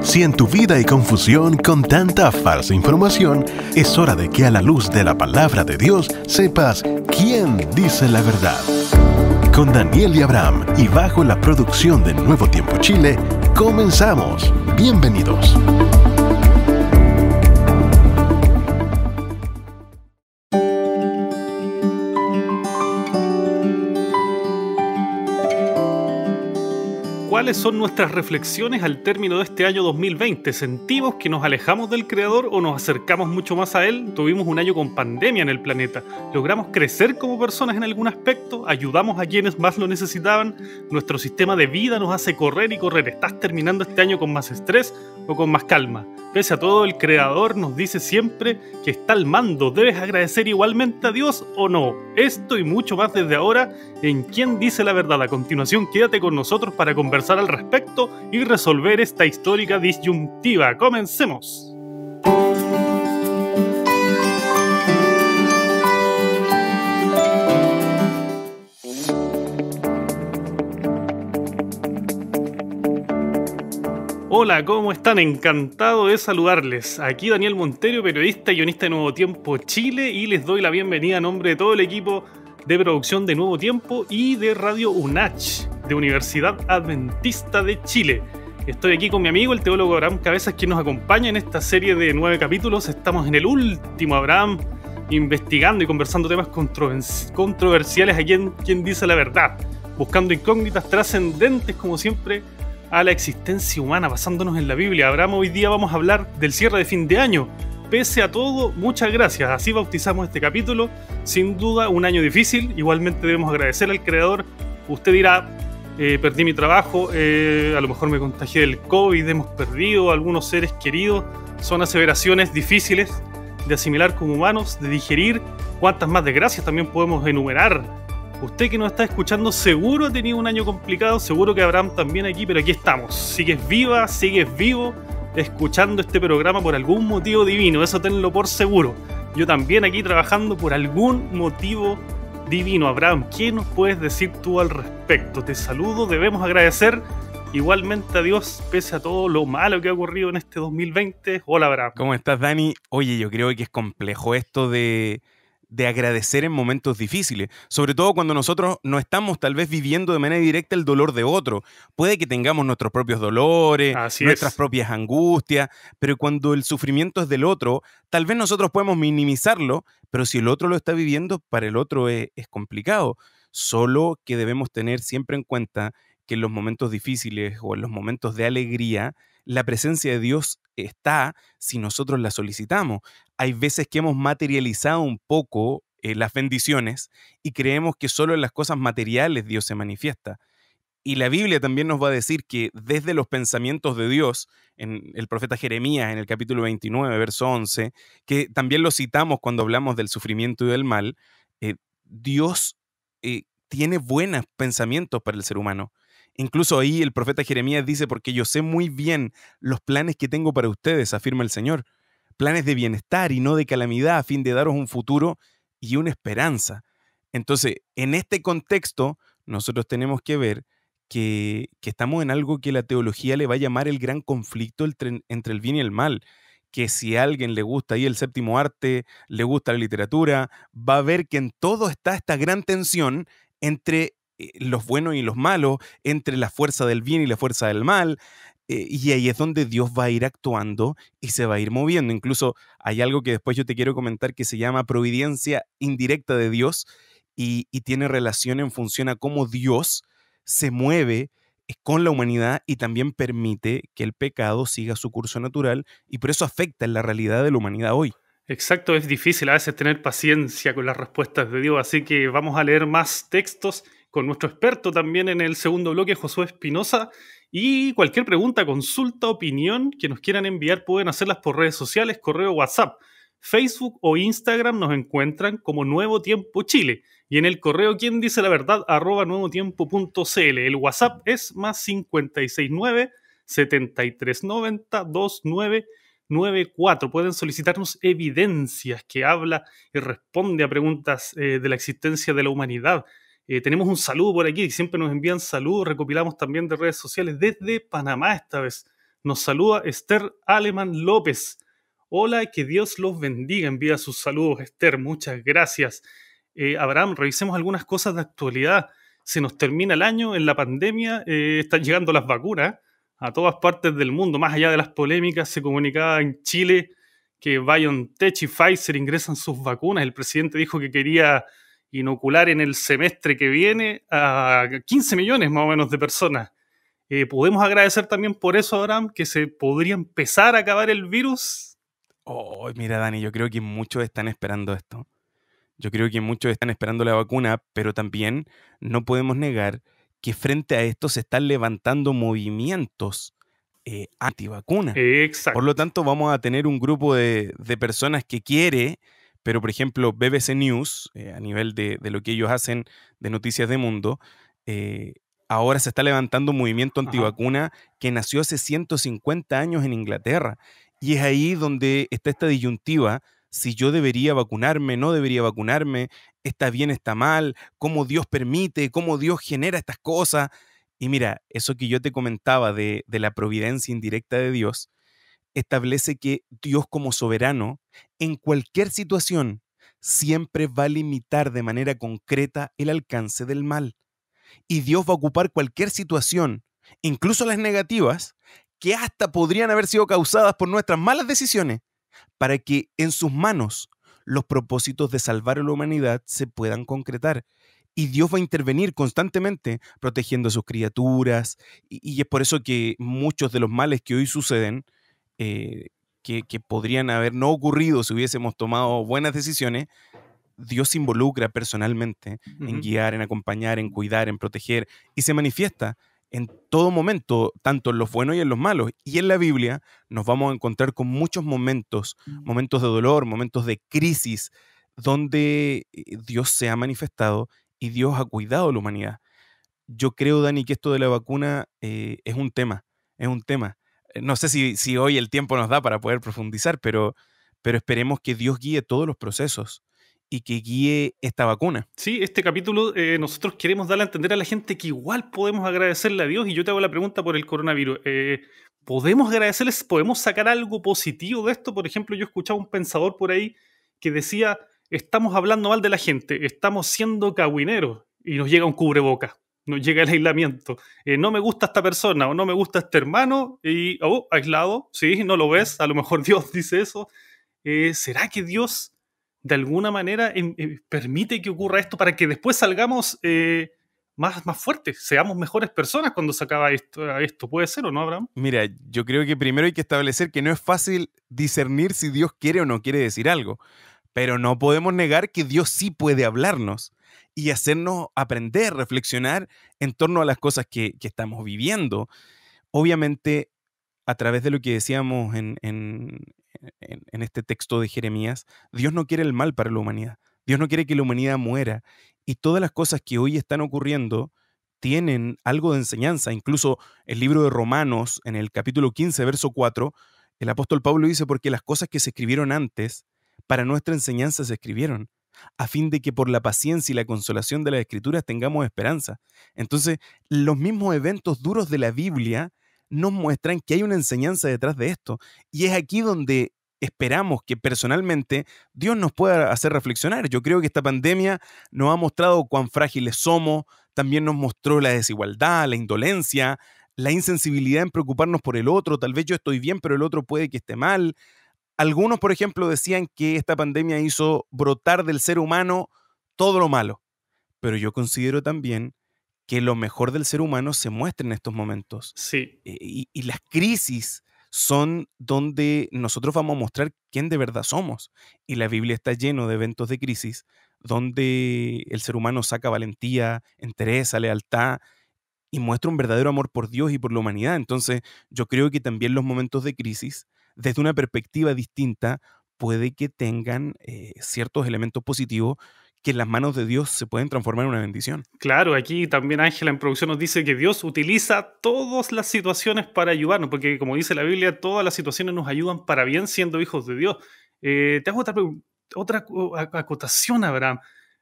Si en tu vida hay confusión con tanta falsa información, es hora de que a la luz de la palabra de Dios sepas quién dice la verdad. Con Daniel y Abraham y bajo la producción de Nuevo Tiempo Chile, comenzamos. Bienvenidos. son nuestras reflexiones al término de este año 2020. ¿Sentimos que nos alejamos del Creador o nos acercamos mucho más a Él? Tuvimos un año con pandemia en el planeta. ¿Logramos crecer como personas en algún aspecto? ¿Ayudamos a quienes más lo necesitaban? ¿Nuestro sistema de vida nos hace correr y correr? ¿Estás terminando este año con más estrés o con más calma? Pese a todo, el Creador nos dice siempre que está al mando. ¿Debes agradecer igualmente a Dios o no? Esto y mucho más desde ahora en Quién dice la verdad. A continuación, quédate con nosotros para conversar al respecto y resolver esta histórica disyuntiva. Comencemos. Hola, ¿cómo están? Encantado de saludarles. Aquí Daniel Montero, periodista y guionista de Nuevo Tiempo Chile, y les doy la bienvenida a nombre de todo el equipo de producción de Nuevo Tiempo y de Radio UNACH, de Universidad Adventista de Chile. Estoy aquí con mi amigo, el teólogo Abraham Cabezas, quien nos acompaña en esta serie de nueve capítulos. Estamos en el último, Abraham, investigando y conversando temas controversiales a quien, quien dice la verdad, buscando incógnitas trascendentes, como siempre, a la existencia humana, basándonos en la Biblia. Abraham, hoy día vamos a hablar del cierre de fin de año, Pese a todo, muchas gracias. Así bautizamos este capítulo. Sin duda, un año difícil. Igualmente debemos agradecer al creador. Usted dirá, eh, perdí mi trabajo, eh, a lo mejor me contagié del COVID, hemos perdido algunos seres queridos. Son aseveraciones difíciles de asimilar como humanos, de digerir. ¿Cuántas más desgracias también podemos enumerar? Usted que nos está escuchando seguro ha tenido un año complicado, seguro que Abraham también aquí, pero aquí estamos. Sigues viva, sigues vivo escuchando este programa por algún motivo divino, eso tenlo por seguro. Yo también aquí trabajando por algún motivo divino. Abraham, ¿qué nos puedes decir tú al respecto? Te saludo, debemos agradecer igualmente a Dios, pese a todo lo malo que ha ocurrido en este 2020. Hola, Abraham. ¿Cómo estás, Dani? Oye, yo creo que es complejo esto de de agradecer en momentos difíciles, sobre todo cuando nosotros no estamos tal vez viviendo de manera directa el dolor de otro. Puede que tengamos nuestros propios dolores, nuestras propias angustias, pero cuando el sufrimiento es del otro, tal vez nosotros podemos minimizarlo, pero si el otro lo está viviendo, para el otro es, es complicado. Solo que debemos tener siempre en cuenta que en los momentos difíciles o en los momentos de alegría, la presencia de Dios está si nosotros la solicitamos. Hay veces que hemos materializado un poco eh, las bendiciones y creemos que solo en las cosas materiales Dios se manifiesta. Y la Biblia también nos va a decir que desde los pensamientos de Dios, en el profeta Jeremías, en el capítulo 29, verso 11, que también lo citamos cuando hablamos del sufrimiento y del mal, eh, Dios eh, tiene buenos pensamientos para el ser humano. Incluso ahí el profeta Jeremías dice, porque yo sé muy bien los planes que tengo para ustedes, afirma el Señor, planes de bienestar y no de calamidad, a fin de daros un futuro y una esperanza. Entonces, en este contexto, nosotros tenemos que ver que, estamos en algo que la teología le va a llamar el gran conflicto entre, entre, el bien y el mal. Que si a alguien le gusta ahí el séptimo arte, le gusta la literatura, va a ver que en todo está esta gran tensión entre eh, los buenos y los malos, entre la fuerza del bien y la fuerza del mal. Eh, y ahí es donde Dios va a ir actuando y se va a ir moviendo. Incluso hay algo que después yo te quiero comentar que se llama providencia indirecta de Dios y, y tiene relación en función a cómo Dios se mueve eh, con la humanidad y también permite que el pecado siga su curso natural y por eso afecta en la realidad de la humanidad hoy. Exacto, es difícil a veces tener paciencia con las respuestas de Dios, así que vamos a leer más textos con nuestro experto también en el segundo bloque, Josué Espinosa. Y cualquier pregunta, consulta, opinión que nos quieran enviar, pueden hacerlas por redes sociales, correo, WhatsApp, Facebook o Instagram. Nos encuentran como Nuevo Tiempo Chile. Y en el correo, quien dice la verdad, arroba Cl. El WhatsApp es más 569 7390 nueve Pueden solicitarnos evidencias que habla y responde a preguntas eh, de la existencia de la humanidad, eh, tenemos un saludo por aquí, siempre nos envían saludos, recopilamos también de redes sociales desde Panamá esta vez. Nos saluda Esther Alemán López. Hola, que Dios los bendiga. Envía sus saludos, Esther. Muchas gracias. Eh, Abraham, revisemos algunas cosas de actualidad. Se nos termina el año en la pandemia, eh, están llegando las vacunas a todas partes del mundo. Más allá de las polémicas, se comunicaba en Chile que BioNTech y Pfizer ingresan sus vacunas. El presidente dijo que quería inocular en el semestre que viene a 15 millones más o menos de personas. Eh, ¿Podemos agradecer también por eso, Abraham, que se podría empezar a acabar el virus? Oh, mira, Dani, yo creo que muchos están esperando esto. Yo creo que muchos están esperando la vacuna, pero también no podemos negar que frente a esto se están levantando movimientos eh, vacuna. Exacto. Por lo tanto, vamos a tener un grupo de personas que quiere pero, por ejemplo, BBC News, eh, a nivel de, lo que ellos hacen de noticias de mundo, eh, ahora se está levantando un movimiento antivacuna que nació hace 150 años en Inglaterra. Y es ahí donde está esta disyuntiva, si yo debería vacunarme, no debería vacunarme, está bien, está mal, cómo Dios permite, cómo Dios genera estas cosas. Y mira, eso que yo te comentaba de la providencia indirecta de Dios, establece que Dios como soberano, en cualquier situación, siempre va a limitar de manera concreta el alcance del mal. Y Dios va a ocupar cualquier situación, incluso las negativas, que hasta podrían haber sido causadas por nuestras malas decisiones, para que en sus manos los propósitos de salvar a la humanidad se puedan concretar. Y Dios va a intervenir constantemente protegiendo a sus criaturas. Y, es por eso que muchos de los males que hoy suceden eh, que, podrían haber no ocurrido si hubiésemos tomado buenas decisiones, Dios se involucra personalmente en guiar, en acompañar, en cuidar, en proteger y se manifiesta en todo momento, tanto en los buenos y en los malos. Y en la Biblia nos vamos a encontrar con muchos momentos, momentos de dolor, momentos de crisis, donde eh, Dios se ha manifestado y Dios ha cuidado a la humanidad. Yo creo, Dani, que esto de la vacuna eh, es un tema, es un tema. Eh, no sé si, si, hoy el tiempo nos da para poder profundizar, pero, pero esperemos que Dios guíe todos los procesos y que guíe esta vacuna. Sí, este capítulo eh, nosotros queremos darle a entender a la gente que igual podemos agradecerle a Dios y yo te hago la pregunta por el coronavirus. Eh, ¿Podemos agradecerles? ¿Podemos sacar algo positivo de esto? Por ejemplo, yo escuchaba un pensador por ahí que decía, estamos hablando mal de la gente, estamos siendo cagüineros y nos llega un cubreboca no llega el aislamiento. Eh, no me gusta esta persona o no me gusta este hermano y, oh, aislado, sí, no lo ves, a lo mejor Dios dice eso. Eh, ¿Será que Dios de alguna manera em, em, permite que ocurra esto para que después salgamos eh, más, más fuertes, seamos mejores personas cuando se acaba esto, esto? ¿Puede ser o no, Abraham? Mira, yo creo que primero hay que establecer que no es fácil discernir si Dios quiere o no quiere decir algo, pero no podemos negar que Dios sí puede hablarnos y hacernos aprender, reflexionar en torno a las cosas que, estamos viviendo. Obviamente, a través de lo que decíamos en, este texto de Jeremías, Dios no quiere el mal para la humanidad. Dios no quiere que la humanidad muera. Y todas las cosas que hoy están ocurriendo tienen algo de enseñanza. Incluso el libro de Romanos, en el capítulo 15, verso 4, el apóstol Pablo dice, porque las cosas que se escribieron antes, para nuestra enseñanza se escribieron, a fin de que por la paciencia y la consolación de las escrituras tengamos esperanza. Entonces, los mismos eventos duros de la Biblia nos muestran que hay una enseñanza detrás de esto. Y es aquí donde esperamos que personalmente Dios nos pueda hacer reflexionar. Yo creo que esta pandemia nos ha mostrado cuán frágiles somos, también nos mostró la desigualdad, la indolencia, la insensibilidad en preocuparnos por el otro. Tal vez yo estoy bien, pero el otro puede que esté mal. Algunos, por ejemplo, decían que esta pandemia hizo brotar del ser humano todo lo malo, pero yo considero también que lo mejor del ser humano se muestra en estos momentos. Sí. Eh, y, las crisis son donde nosotros vamos a mostrar quién de verdad somos. Y la Biblia está lleno de eventos de crisis donde el ser humano saca valentía, entereza, lealtad y muestra un verdadero amor por Dios y por la humanidad. Entonces, yo creo que también los momentos de crisis desde una perspectiva distinta, puede que tengan eh, ciertos elementos positivos que en las manos de Dios se pueden transformar en una bendición. Claro, aquí también Ángela en producción nos dice que Dios utiliza todas las situaciones para ayudarnos, porque como dice la Biblia, todas las situaciones nos ayudan para bien siendo hijos de Dios. Eh, te hago otra, otra acotación, Abraham.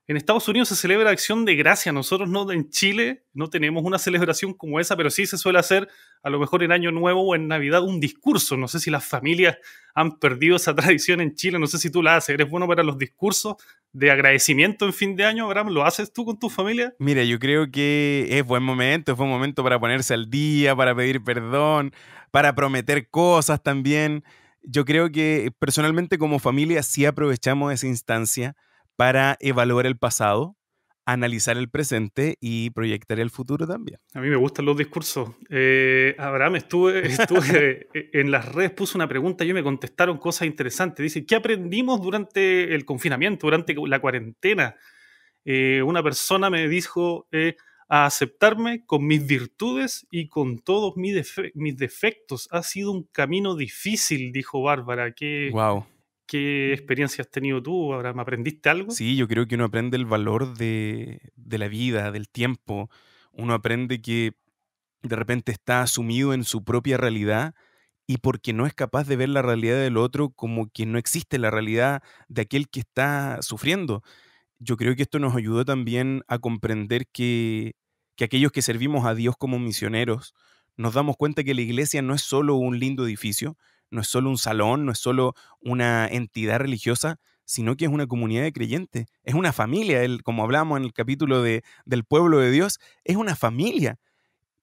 En Estados Unidos se celebra Acción de Gracia. Nosotros no, en Chile no tenemos una celebración como esa, pero sí se suele hacer a lo mejor en Año Nuevo o en Navidad un discurso. No sé si las familias han perdido esa tradición en Chile. No sé si tú la haces. ¿Eres bueno para los discursos de agradecimiento en fin de año, Abraham? ¿Lo haces tú con tu familia? Mira, yo creo que es buen momento. Es buen momento para ponerse al día, para pedir perdón, para prometer cosas también. Yo creo que personalmente como familia sí aprovechamos esa instancia para evaluar el pasado, analizar el presente y proyectar el futuro también. A mí me gustan los discursos. Eh, Abraham, estuve, e, en las redes, puso una pregunta y me contestaron cosas interesantes. Dice, ¿qué aprendimos durante el confinamiento, durante la cuarentena? Eh, una persona me dijo eh, a aceptarme con mis virtudes y con todos mis, mis, defectos. Ha sido un camino difícil, dijo Bárbara. que wow. ¿Qué experiencia has tenido tú? ¿Ahora me aprendiste algo? Sí, yo creo que uno aprende el valor de, la vida, del tiempo. Uno aprende que de repente está sumido en su propia realidad y porque no es capaz de ver la realidad del otro como que no existe la realidad de aquel que está sufriendo. Yo creo que esto nos ayudó también a comprender que, que aquellos que servimos a Dios como misioneros, nos damos cuenta que la iglesia no es solo un lindo edificio, no es solo un salón, no es solo una entidad religiosa, sino que es una comunidad de creyentes, es una familia, el, como hablamos en el capítulo de, del pueblo de Dios, es una familia.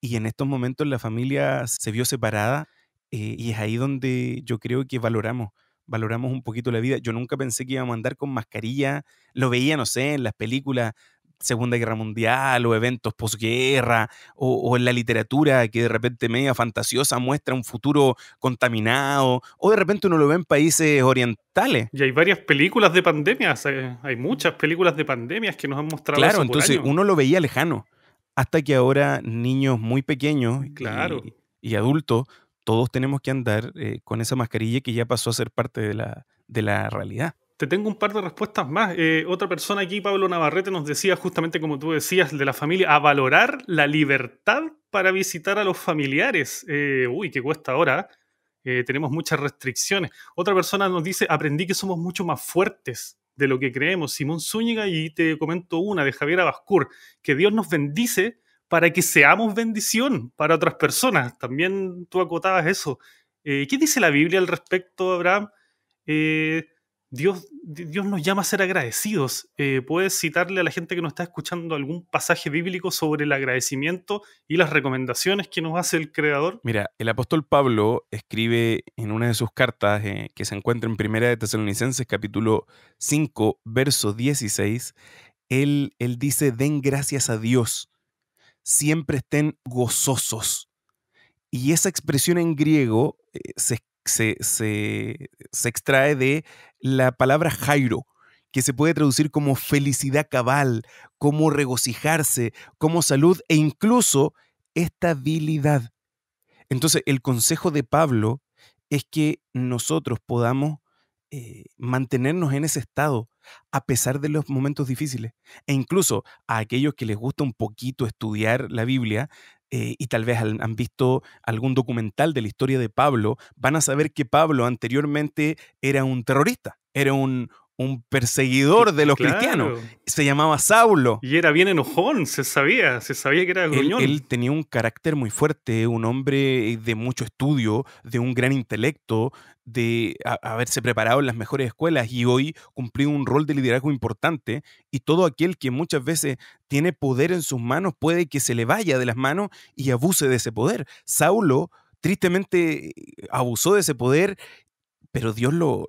Y en estos momentos la familia se vio separada eh, y es ahí donde yo creo que valoramos, valoramos un poquito la vida. Yo nunca pensé que íbamos a andar con mascarilla, lo veía, no sé, en las películas Segunda Guerra Mundial o eventos posguerra o, en la literatura que de repente media fantasiosa muestra un futuro contaminado o de repente uno lo ve en países orientales. Y hay varias películas de pandemias, hay muchas películas de pandemias que nos han mostrado. Claro, entonces uno lo veía lejano hasta que ahora niños muy pequeños y, adultos, todos tenemos que andar eh, con esa mascarilla que ya pasó a ser parte de la, de la realidad tengo un par de respuestas más. Eh, otra persona aquí, Pablo Navarrete, nos decía justamente como tú decías, de la familia, a valorar la libertad para visitar a los familiares. Eh, uy, qué cuesta ahora. ¿eh? tenemos muchas restricciones. Otra persona nos dice, aprendí que somos mucho más fuertes de lo que creemos. Simón Zúñiga, y te comento una de Javier Abascur, que Dios nos bendice para que seamos bendición para otras personas. También tú acotabas eso. ¿Qué dice la Biblia al respecto, Abraham? Eh, Dios, Dios nos llama a ser agradecidos. Eh, ¿Puedes citarle a la gente que nos está escuchando algún pasaje bíblico sobre el agradecimiento y las recomendaciones que nos hace el Creador? Mira, el apóstol Pablo escribe en una de sus cartas eh, que se encuentra en Primera de Tesalonicenses capítulo 5, verso 16, él, él dice, den gracias a Dios, siempre estén gozosos. Y esa expresión en griego eh, se escribe, se, se, extrae de la palabra Jairo, que se puede traducir como felicidad cabal, como regocijarse, como salud e incluso estabilidad. Entonces, el consejo de Pablo es que nosotros podamos eh, mantenernos en ese estado a pesar de los momentos difíciles. E incluso a aquellos que les gusta un poquito estudiar la Biblia, eh, y tal vez han visto algún documental de la historia de Pablo, van a saber que Pablo anteriormente era un terrorista, era un, un perseguidor de los cristianos. Se llamaba Saulo. Y era bien enojón, se sabía, se sabía que era gruñón. Él, tenía un carácter muy fuerte, un hombre de mucho estudio, de un gran intelecto, de haberse preparado en las mejores escuelas y hoy cumplió un rol de liderazgo importante. Y todo aquel que muchas veces tiene poder en sus manos puede que se le vaya de las manos y abuse de ese poder. Saulo tristemente abusó de ese poder pero Dios lo,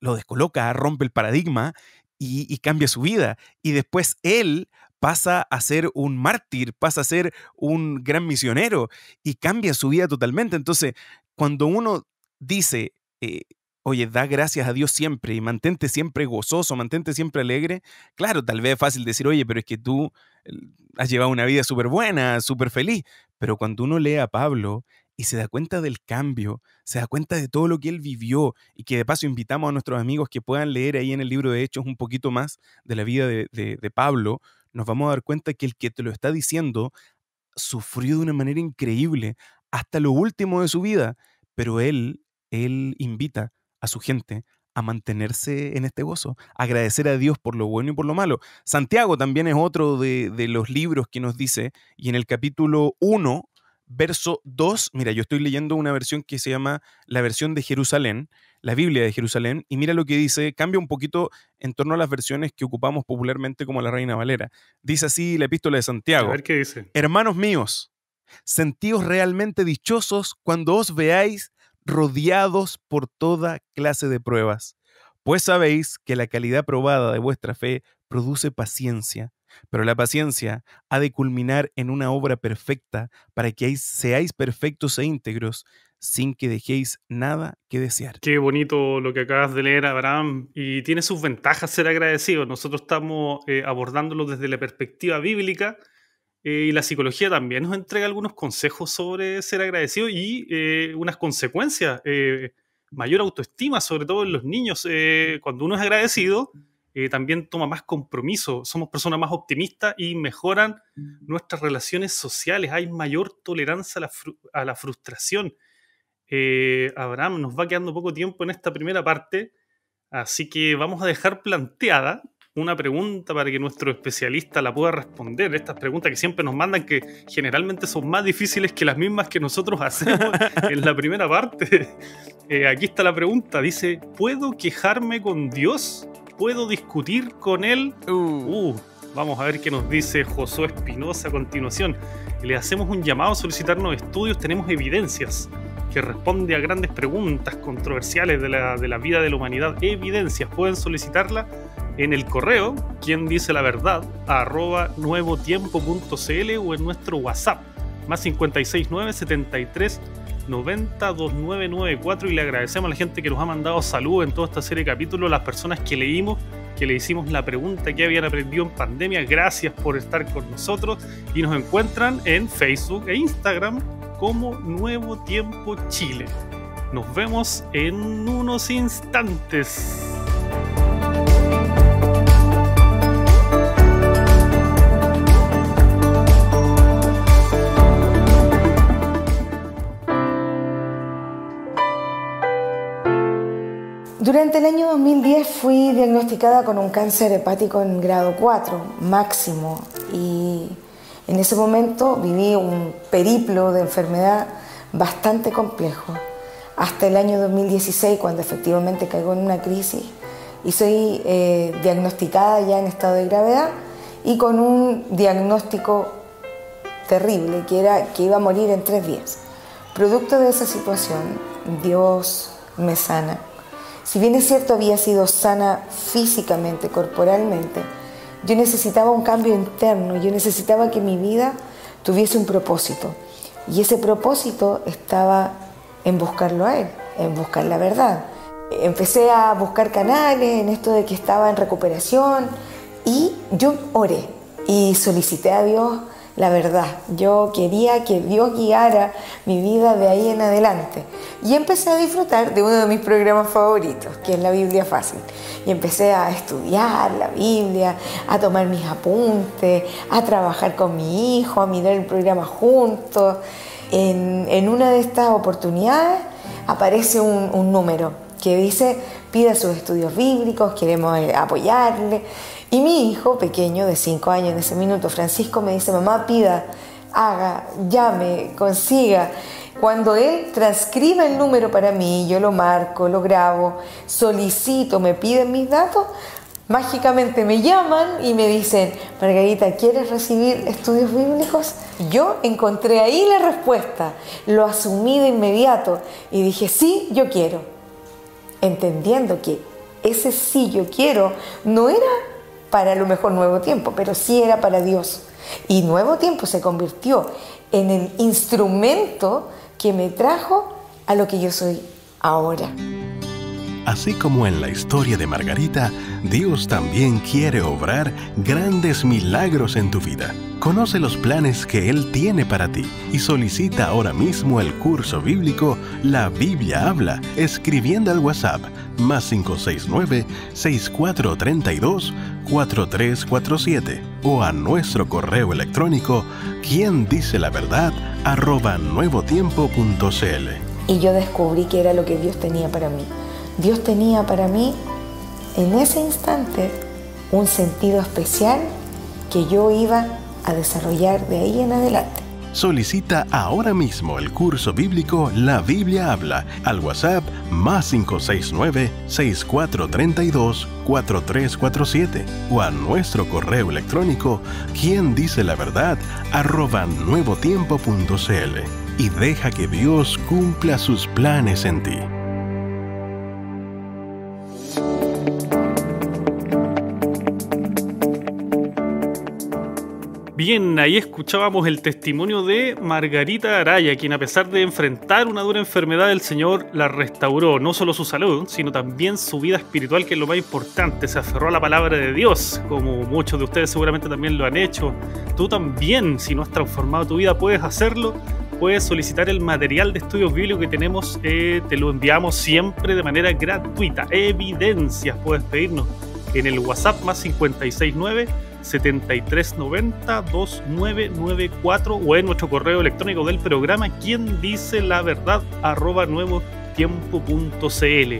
descoloca, rompe el paradigma y, cambia su vida. Y después él pasa a ser un mártir, pasa a ser un gran misionero y cambia su vida totalmente. Entonces, cuando uno dice, eh, oye, da gracias a Dios siempre y mantente siempre gozoso, mantente siempre alegre, claro, tal vez es fácil decir, oye, pero es que tú eh, has llevado una vida súper buena, súper feliz, pero cuando uno lee a Pablo y se da cuenta del cambio, se da cuenta de todo lo que él vivió y que de paso invitamos a nuestros amigos que puedan leer ahí en el libro de Hechos un poquito más de la vida de, Pablo, nos vamos a dar cuenta que el que te lo está diciendo sufrió de una manera increíble hasta lo último de su vida, pero él, él invita a su gente a mantenerse en este gozo, agradecer a Dios por lo bueno y por lo malo. Santiago también es otro de, de los libros que nos dice, y en el capítulo 1 verso 2, mira, yo estoy leyendo una versión que se llama la versión de Jerusalén, la Biblia de Jerusalén, y mira lo que dice, cambia un poquito en torno a las versiones que ocupamos popularmente como la Reina Valera. Dice así la epístola de Santiago. A ver qué dice. Hermanos míos, sentíos realmente dichosos cuando os veáis rodeados por toda clase de pruebas, pues sabéis que la calidad probada de vuestra fe produce paciencia pero la paciencia ha de culminar en una obra perfecta para que seáis perfectos e íntegros sin que dejéis nada que desear. Qué bonito lo que acabas de leer, Abraham, y tiene sus ventajas ser agradecido. Nosotros estamos eh, abordándolo desde la perspectiva bíblica eh, y la psicología también nos entrega algunos consejos sobre ser agradecido y eh, unas consecuencias. mayor autoestima, sobre todo en los niños. cuando uno es agradecido, eh, también toma más compromiso, somos personas más optimistas y mejoran mm. nuestras relaciones sociales, hay mayor tolerancia a la, frustración. Eh, Abraham, nos va quedando poco tiempo en esta primera parte, así que vamos a dejar planteada una pregunta para que nuestro especialista la pueda responder. Estas preguntas que siempre nos mandan, que generalmente son más difíciles que las mismas que nosotros hacemos en la primera parte. Eh, aquí está la pregunta. Dice, ¿puedo quejarme con Dios? puedo discutir con él. Uh. Uh, vamos a ver qué nos dice José Espinosa a continuación. Le hacemos un llamado a solicitarnos estudios, tenemos evidencias que responde a grandes preguntas controversiales de la, vida de la humanidad. Evidencias, pueden solicitarla en el correo, quien dice la verdad, nuevotiempo.cl o en nuestro WhatsApp, más 569 73 902994 y le agradecemos a la gente que nos ha mandado salud en toda esta serie de capítulos, las personas que leímos, que le hicimos la pregunta que habían aprendido en pandemia. Gracias por estar con nosotros y nos encuentran en Facebook e Instagram como Nuevo Tiempo Chile. Nos vemos en unos instantes. Durante el año 2010 fui diagnosticada con un cáncer hepático en grado 4, máximo, y en ese momento viví un periplo de enfermedad bastante complejo, hasta el año 2016 cuando efectivamente caigo en una crisis y soy eh, diagnosticada ya en estado de gravedad y con un diagnóstico terrible, que era que iba a morir en tres días. Producto de esa situación, Dios me sana si bien es cierto había sido sana físicamente, corporalmente, yo necesitaba un cambio interno, yo necesitaba que mi vida tuviese un propósito. Y ese propósito estaba en buscarlo a él, en buscar la verdad. Empecé a buscar canales en esto de que estaba en recuperación y yo oré y solicité a Dios la verdad. Yo quería que Dios guiara mi vida de ahí en adelante. Y empecé a disfrutar de uno de mis programas favoritos, que es la Biblia Fácil. Y empecé a estudiar la Biblia, a tomar mis apuntes, a trabajar con mi hijo, a mirar el programa juntos. En, una de estas oportunidades aparece un, un número que dice, pida sus estudios bíblicos, queremos eh, apoyarle. Y mi hijo pequeño de 5 años en ese minuto, Francisco, me dice, mamá, pida, haga, llame, consiga. Cuando él transcribe el número para mí, yo lo marco, lo grabo, solicito, me piden mis datos, mágicamente me llaman y me dicen, Margarita, ¿quieres recibir estudios bíblicos? Yo encontré ahí la respuesta, lo asumí de inmediato y dije, sí, yo quiero, entendiendo que ese sí yo quiero no era para lo mejor Nuevo Tiempo, pero sí era para Dios. Y Nuevo Tiempo se convirtió en el instrumento que me trajo a lo que yo soy ahora. Así como en la historia de Margarita, Dios también quiere obrar grandes milagros en tu vida. Conoce los planes que Él tiene para ti y solicita ahora mismo el curso bíblico La Biblia habla escribiendo al WhatsApp más 569-6432-4347 o a nuestro correo electrónico quien dice la verdad arroba nuevotiempo.cl. Y yo descubrí que era lo que Dios tenía para mí. Dios tenía para mí en ese instante un sentido especial que yo iba a a desarrollar de ahí en adelante. Solicita ahora mismo el curso bíblico La Biblia habla al WhatsApp más 569-6432-4347 o a nuestro correo electrónico quien dice la verdad arroba nuevotiempo.cl y deja que Dios cumpla sus planes en ti. Bien, ahí escuchábamos el testimonio de Margarita Araya, quien a pesar de enfrentar una dura enfermedad, el Señor la restauró, no solo su salud, sino también su vida espiritual, que es lo más importante. Se aferró a la palabra de Dios, como muchos de ustedes seguramente también lo han hecho. Tú también, si no has transformado tu vida, puedes hacerlo. Puedes solicitar el material de estudios bíblicos que tenemos, eh, te lo enviamos siempre de manera gratuita. Evidencias puedes pedirnos en el WhatsApp más 569. 7390-2994 o en nuestro correo electrónico del programa quien dice la verdad arroba tiempo.cl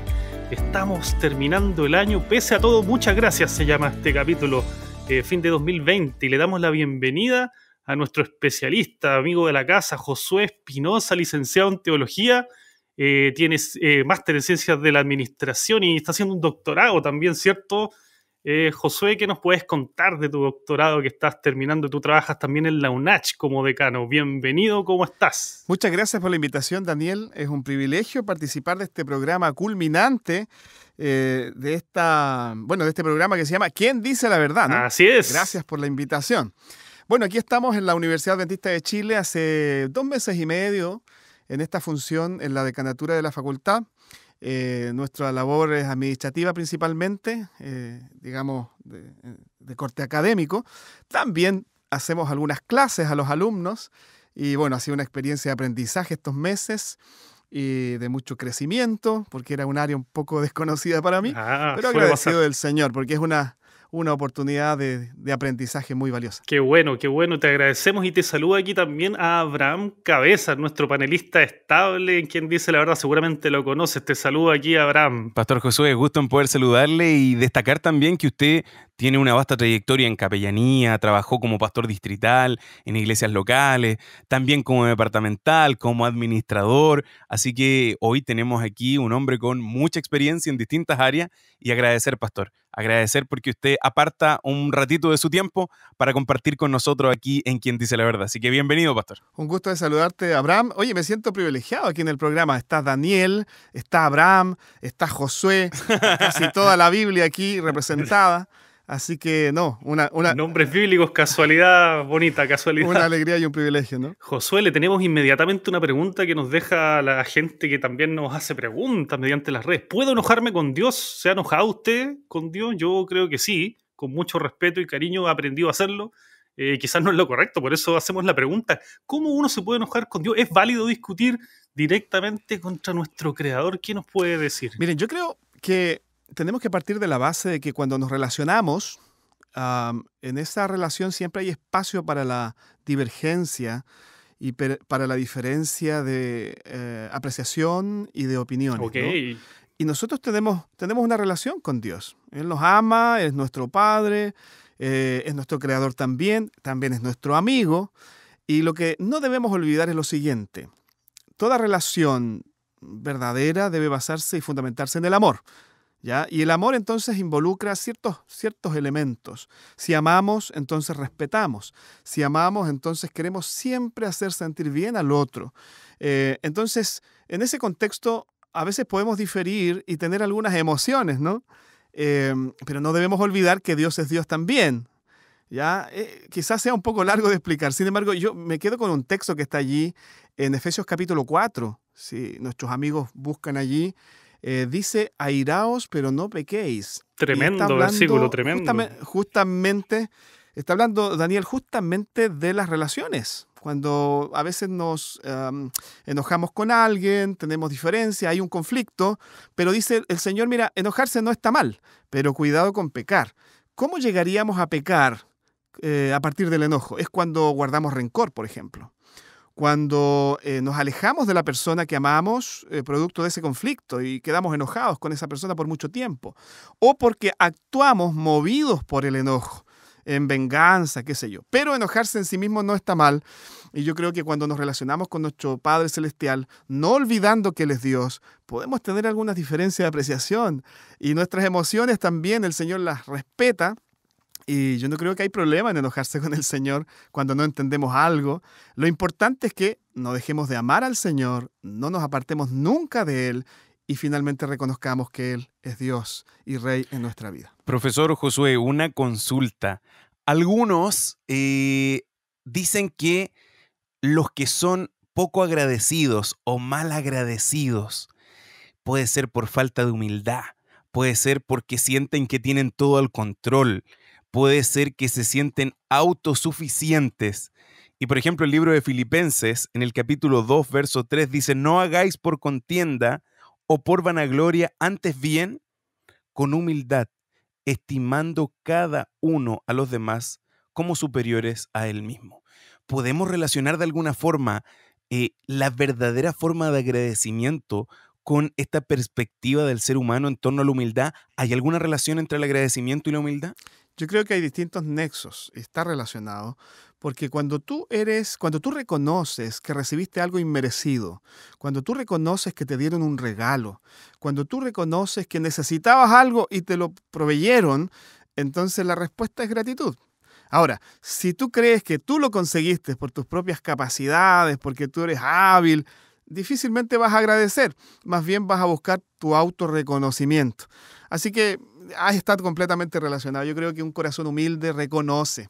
Estamos terminando el año, pese a todo, muchas gracias se llama este capítulo, eh, fin de 2020, y le damos la bienvenida a nuestro especialista, amigo de la casa, Josué Espinosa, licenciado en teología. Eh, tiene eh, máster en ciencias de la administración y está haciendo un doctorado también, ¿cierto? Eh, Josué, ¿qué nos puedes contar de tu doctorado que estás terminando? Tú trabajas también en la UNACH como decano. Bienvenido, ¿cómo estás? Muchas gracias por la invitación, Daniel. Es un privilegio participar de este programa culminante. Eh, de esta bueno de este programa que se llama ¿Quién dice la verdad? Así es. Gracias por la invitación. Bueno, aquí estamos en la Universidad Adventista de Chile hace dos meses y medio en esta función en la decanatura de la facultad. Eh, nuestra labor es administrativa principalmente, eh, digamos, de, corte académico. También hacemos algunas clases a los alumnos y bueno, ha sido una experiencia de aprendizaje estos meses y de mucho crecimiento, porque era un área un poco desconocida para mí, ah, pero agradecido del Señor, porque es una, una oportunidad de, aprendizaje muy valiosa. Qué bueno, qué bueno. Te agradecemos y te saluda aquí también a Abraham Cabeza, nuestro panelista estable, quien dice la verdad, seguramente lo conoces. Te saludo aquí, Abraham. Pastor Josué, gusto en poder saludarle y destacar también que usted tiene una vasta trayectoria en capellanía, trabajó como pastor distrital, en iglesias locales, también como departamental, como administrador. Así que hoy tenemos aquí un hombre con mucha experiencia en distintas áreas y agradecer, pastor agradecer porque usted aparta un ratito de su tiempo para compartir con nosotros aquí en Quien Dice la Verdad. Así que bienvenido, Pastor. Un gusto de saludarte, Abraham. Oye, me siento privilegiado aquí en el programa. Está Daniel, está Abraham, está Josué, casi toda la Biblia aquí representada. Así que no, una, Nombres bíblicos, casualidad bonita, casualidad. Una alegría y un privilegio, ¿no? Josué, le tenemos inmediatamente una pregunta que nos deja la gente que también nos hace preguntas mediante las redes. ¿Puedo enojarme con Dios? ¿Se ha enojado usted con Dios? Yo creo que sí, con mucho respeto y cariño he aprendido a hacerlo. Eh, quizás no es lo correcto, por eso hacemos la pregunta. ¿Cómo uno se puede enojar con Dios? ¿Es válido discutir directamente contra nuestro creador? ¿Qué nos puede decir? Miren, yo creo que tenemos que partir de la base de que cuando nos relacionamos, en esa relación siempre hay espacio para la divergencia y para la diferencia de eh, apreciación y de opinión. ¿no? Y nosotros tenemos, tenemos una relación con Dios. Él nos ama, es nuestro Padre, eh, es nuestro Creador también, también es nuestro amigo. Y lo que no debemos olvidar es lo siguiente. Toda relación verdadera debe basarse y fundamentarse en el amor. Y el amor entonces involucra ciertos, ciertos elementos. Si amamos, entonces respetamos. Si amamos, entonces queremos siempre hacer sentir bien al otro. Eh, entonces, en ese contexto, a veces podemos diferir y tener algunas emociones, ¿no? Eh, pero no debemos olvidar que Dios es Dios también. ¿ya? Eh, quizás sea un poco largo de explicar, sin embargo, yo me quedo con un texto que está allí en Efesios capítulo 4, si nuestros amigos buscan allí eh, dice, airaos, pero no pequéis. Tremendo versículo, tremendo. Justamente, está hablando Daniel justamente de las relaciones. Cuando a veces nos enojamos con alguien, tenemos diferencia, hay un conflicto, pero dice el Señor, mira, enojarse no está mal, pero cuidado con pecar. ¿Cómo llegaríamos a pecar eh, a partir del enojo? Es cuando guardamos rencor, por ejemplo cuando eh, nos alejamos de la persona que amamos eh, producto de ese conflicto y quedamos enojados con esa persona por mucho tiempo, o porque actuamos movidos por el enojo en venganza, qué sé yo. Pero enojarse en sí mismo no está mal. Y yo creo que cuando nos relacionamos con nuestro Padre Celestial, no olvidando que Él es Dios, podemos tener algunas diferencias de apreciación. Y nuestras emociones también el Señor las respeta y yo no creo que hay problema en enojarse con el Señor cuando no entendemos algo. Lo importante es que no dejemos de amar al Señor, no nos apartemos nunca de Él y finalmente reconozcamos que Él es Dios y Rey en nuestra vida. Profesor Josué, una consulta. Algunos eh, dicen que los que son poco agradecidos o mal agradecidos puede ser por falta de humildad, puede ser porque sienten que tienen todo el control, puede ser que se sienten autosuficientes. Y por ejemplo, el libro de Filipenses, en el capítulo 2, verso 3, dice, no hagáis por contienda o por vanagloria, antes bien, con humildad, estimando cada uno a los demás como superiores a él mismo. Podemos relacionar de alguna forma eh, la verdadera forma de agradecimiento con esta perspectiva del ser humano en torno a la humildad? ¿Hay alguna relación entre el agradecimiento y la humildad? Yo creo que hay distintos nexos, está relacionado, porque cuando tú eres, cuando tú reconoces que recibiste algo inmerecido, cuando tú reconoces que te dieron un regalo, cuando tú reconoces que necesitabas algo y te lo proveyeron, entonces la respuesta es gratitud. Ahora, si tú crees que tú lo conseguiste por tus propias capacidades, porque tú eres hábil, difícilmente vas a agradecer, más bien vas a buscar tu autorreconocimiento. Así que estado completamente relacionado. Yo creo que un corazón humilde reconoce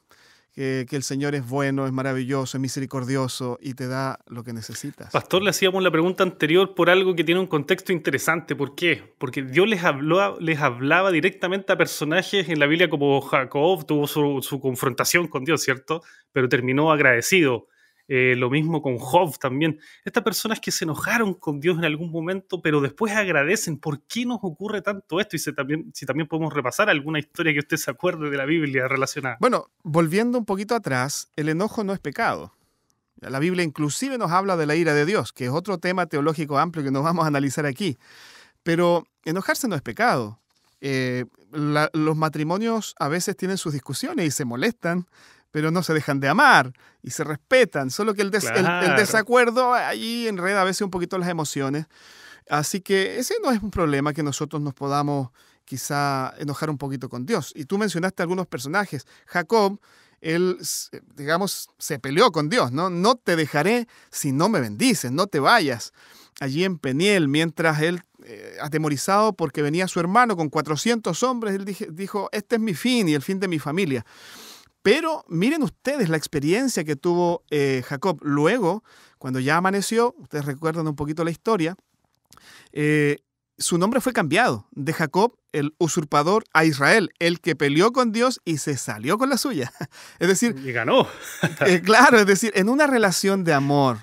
que, el Señor es bueno, es maravilloso, es misericordioso y te da lo que necesitas. Pastor, le hacíamos la pregunta anterior por algo que tiene un contexto interesante. ¿Por qué? Porque Dios les, hablaba directamente a personajes en la Biblia como Jacob, tuvo su, su confrontación con Dios, ¿cierto? Pero terminó agradecido. Eh, lo mismo con Job también. Estas personas que se enojaron con Dios en algún momento, pero después agradecen. ¿Por qué nos ocurre tanto esto? Y si también, si también podemos repasar alguna historia que usted se acuerde de la Biblia relacionada. Bueno, volviendo un poquito atrás, el enojo no es pecado. La Biblia inclusive nos habla de la ira de Dios, que es otro tema teológico amplio que nos vamos a analizar aquí. Pero enojarse no es pecado. Eh, los matrimonios a veces tienen sus discusiones y se molestan pero no se dejan de amar y se respetan, solo que el, desacuerdo allí enreda a veces un poquito las emociones. Así que ese no es un problema que nosotros nos podamos quizá enojar un poquito con Dios. Y tú mencionaste algunos personajes. Jacob, él, digamos, se peleó con Dios, ¿no? No te dejaré si no me bendices, no te vayas. Allí en Peniel, mientras él, eh, atemorizado porque venía su hermano con 400 hombres, él dijo, este es mi fin y el fin de mi familia. Pero miren ustedes la experiencia que tuvo eh, Jacob. Luego, cuando ya amaneció, ustedes recuerdan un poquito la historia, eh, su nombre fue cambiado de Jacob, el usurpador, a Israel, el que peleó con Dios y se salió con la suya. Es decir, y ganó. Eh, claro, es decir, en una relación de amor,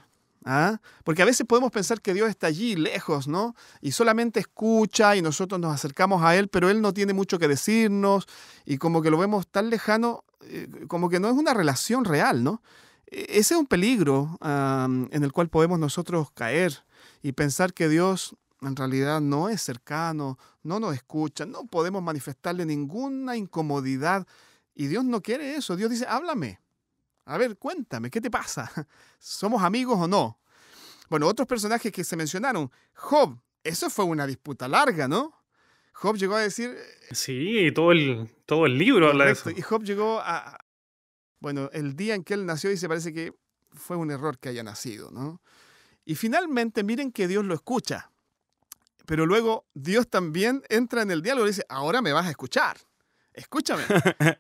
¿Ah? Porque a veces podemos pensar que Dios está allí, lejos, ¿no? Y solamente escucha y nosotros nos acercamos a Él, pero Él no tiene mucho que decirnos y como que lo vemos tan lejano, eh, como que no es una relación real, ¿no? E, ese es un peligro en el cual podemos nosotros caer y pensar que Dios en realidad no es cercano, no nos escucha, no podemos manifestarle ninguna incomodidad. Y Dios no quiere eso. Dios dice, háblame. A ver, cuéntame, ¿qué te pasa? ¿Somos amigos o no? Bueno, otros personajes que se mencionaron. Job, eso fue una disputa larga, ¿no? Job llegó a decir. Eh, sí, todo el, todo el libro habla de eso. Y Job llegó a. Bueno, el día en que él nació, y se parece que fue un error que haya nacido, ¿no? Y finalmente, miren que Dios lo escucha. Pero luego Dios también entra en el diálogo y dice: Ahora me vas a escuchar. Escúchame.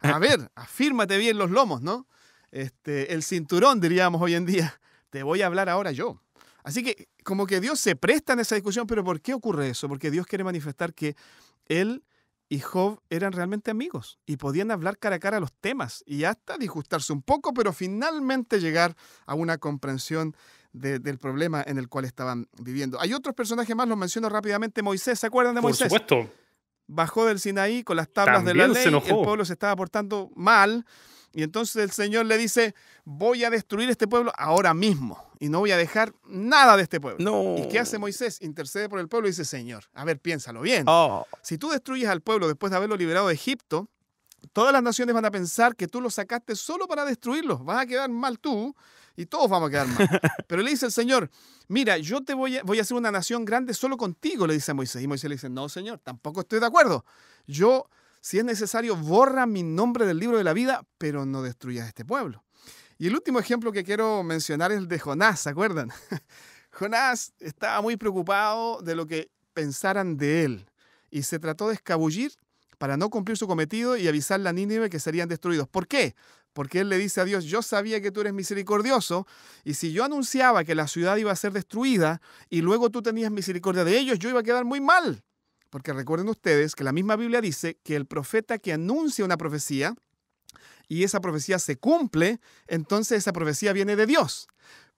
A ver, afírmate bien los lomos, ¿no? Este, el cinturón, diríamos hoy en día. Te voy a hablar ahora yo. Así que como que Dios se presta en esa discusión, pero ¿por qué ocurre eso? Porque Dios quiere manifestar que Él y Job eran realmente amigos y podían hablar cara a cara los temas y hasta disgustarse un poco, pero finalmente llegar a una comprensión del problema en el cual estaban viviendo. Hay otros personajes más, los menciono rápidamente. Moisés, ¿se acuerdan de Moisés? Por supuesto. Bajó del Sinaí con las tablas de la ley, el pueblo se estaba portando mal y entonces el Señor le dice, voy a destruir este pueblo ahora mismo y no voy a dejar nada de este pueblo. ¿Y qué hace Moisés? Intercede por el pueblo y dice, Señor, a ver, piénsalo bien. Oh. Si tú destruyes al pueblo después de haberlo liberado de Egipto, todas las naciones van a pensar que tú lo sacaste solo para destruirlo. Vas a quedar mal tú y todos vamos a quedar mal. Pero le dice el Señor, mira, yo te voy a, voy a hacer una nación grande solo contigo, le dice Moisés. Y Moisés le dice, no, Señor, tampoco estoy de acuerdo. Yo, si es necesario, borra mi nombre del libro de la vida, pero no destruyas este pueblo. Y el último ejemplo que quiero mencionar es el de Jonás, ¿se acuerdan? Jonás estaba muy preocupado de lo que pensaran de él y se trató de escabullir para no cumplir su cometido y avisar a Nínive que serían destruidos. ¿Por qué? Porque él le dice a Dios, yo sabía que tú eres misericordioso, y si yo anunciaba que la ciudad iba a ser destruida y luego tú tenías misericordia de ellos, yo iba a quedar muy mal. Porque recuerden ustedes que la misma Biblia dice que el profeta que anuncia una profecía y esa profecía se cumple, entonces esa profecía viene de Dios.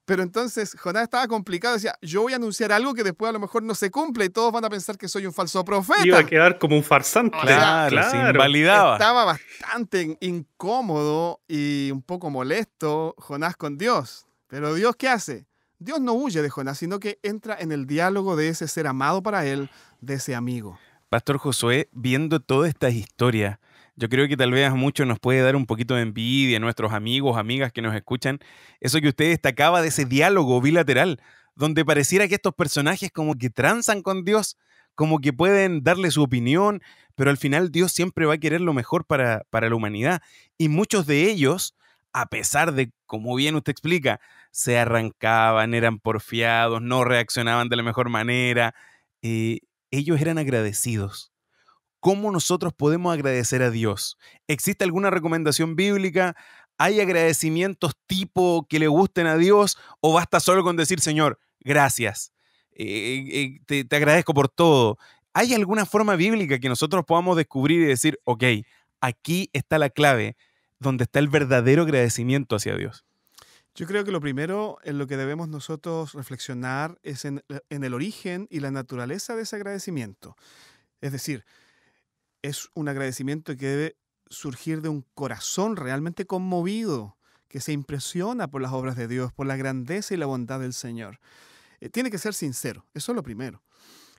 Pero entonces Jonás estaba complicado, decía, yo voy a anunciar algo que después a lo mejor no se cumple y todos van a pensar que soy un falso profeta. Iba a quedar como un farsante. Claro, invalidaba. Estaba bastante incómodo y un poco molesto Jonás con Dios. Pero Dios, ¿qué hace? Dios no huye de Jonás, sino que entra en el diálogo de ese ser amado para él, de ese amigo. Pastor Josué, viendo toda esta historia, yo creo que tal vez a muchos nos puede dar un poquito de envidia, nuestros amigos, amigas que nos escuchan, eso que usted destacaba de ese diálogo bilateral, donde pareciera que estos personajes como que tranzan con Dios, como que pueden darle su opinión, pero al final Dios siempre va a querer lo mejor para, la humanidad. Y muchos de ellos, a pesar de, como bien usted explica, se arrancaban, eran porfiados, no reaccionaban de la mejor manera, eh, ellos eran agradecidos cómo nosotros podemos agradecer a Dios. ¿Existe alguna recomendación bíblica? ¿Hay agradecimientos tipo que le gusten a Dios o basta solo con decir, Señor, gracias? Eh, eh, eh, te, agradezco por todo. ¿Hay alguna forma bíblica que nosotros podamos descubrir y decir, ok, aquí está la clave, donde está el verdadero agradecimiento hacia Dios? Yo creo que lo primero en lo que debemos nosotros reflexionar es en el origen y la naturaleza de ese agradecimiento. Es decir, es un agradecimiento que debe surgir de un corazón realmente conmovido, que se impresiona por las obras de Dios, por la grandeza y la bondad del Señor. Eh, tiene que ser sincero, eso es lo primero.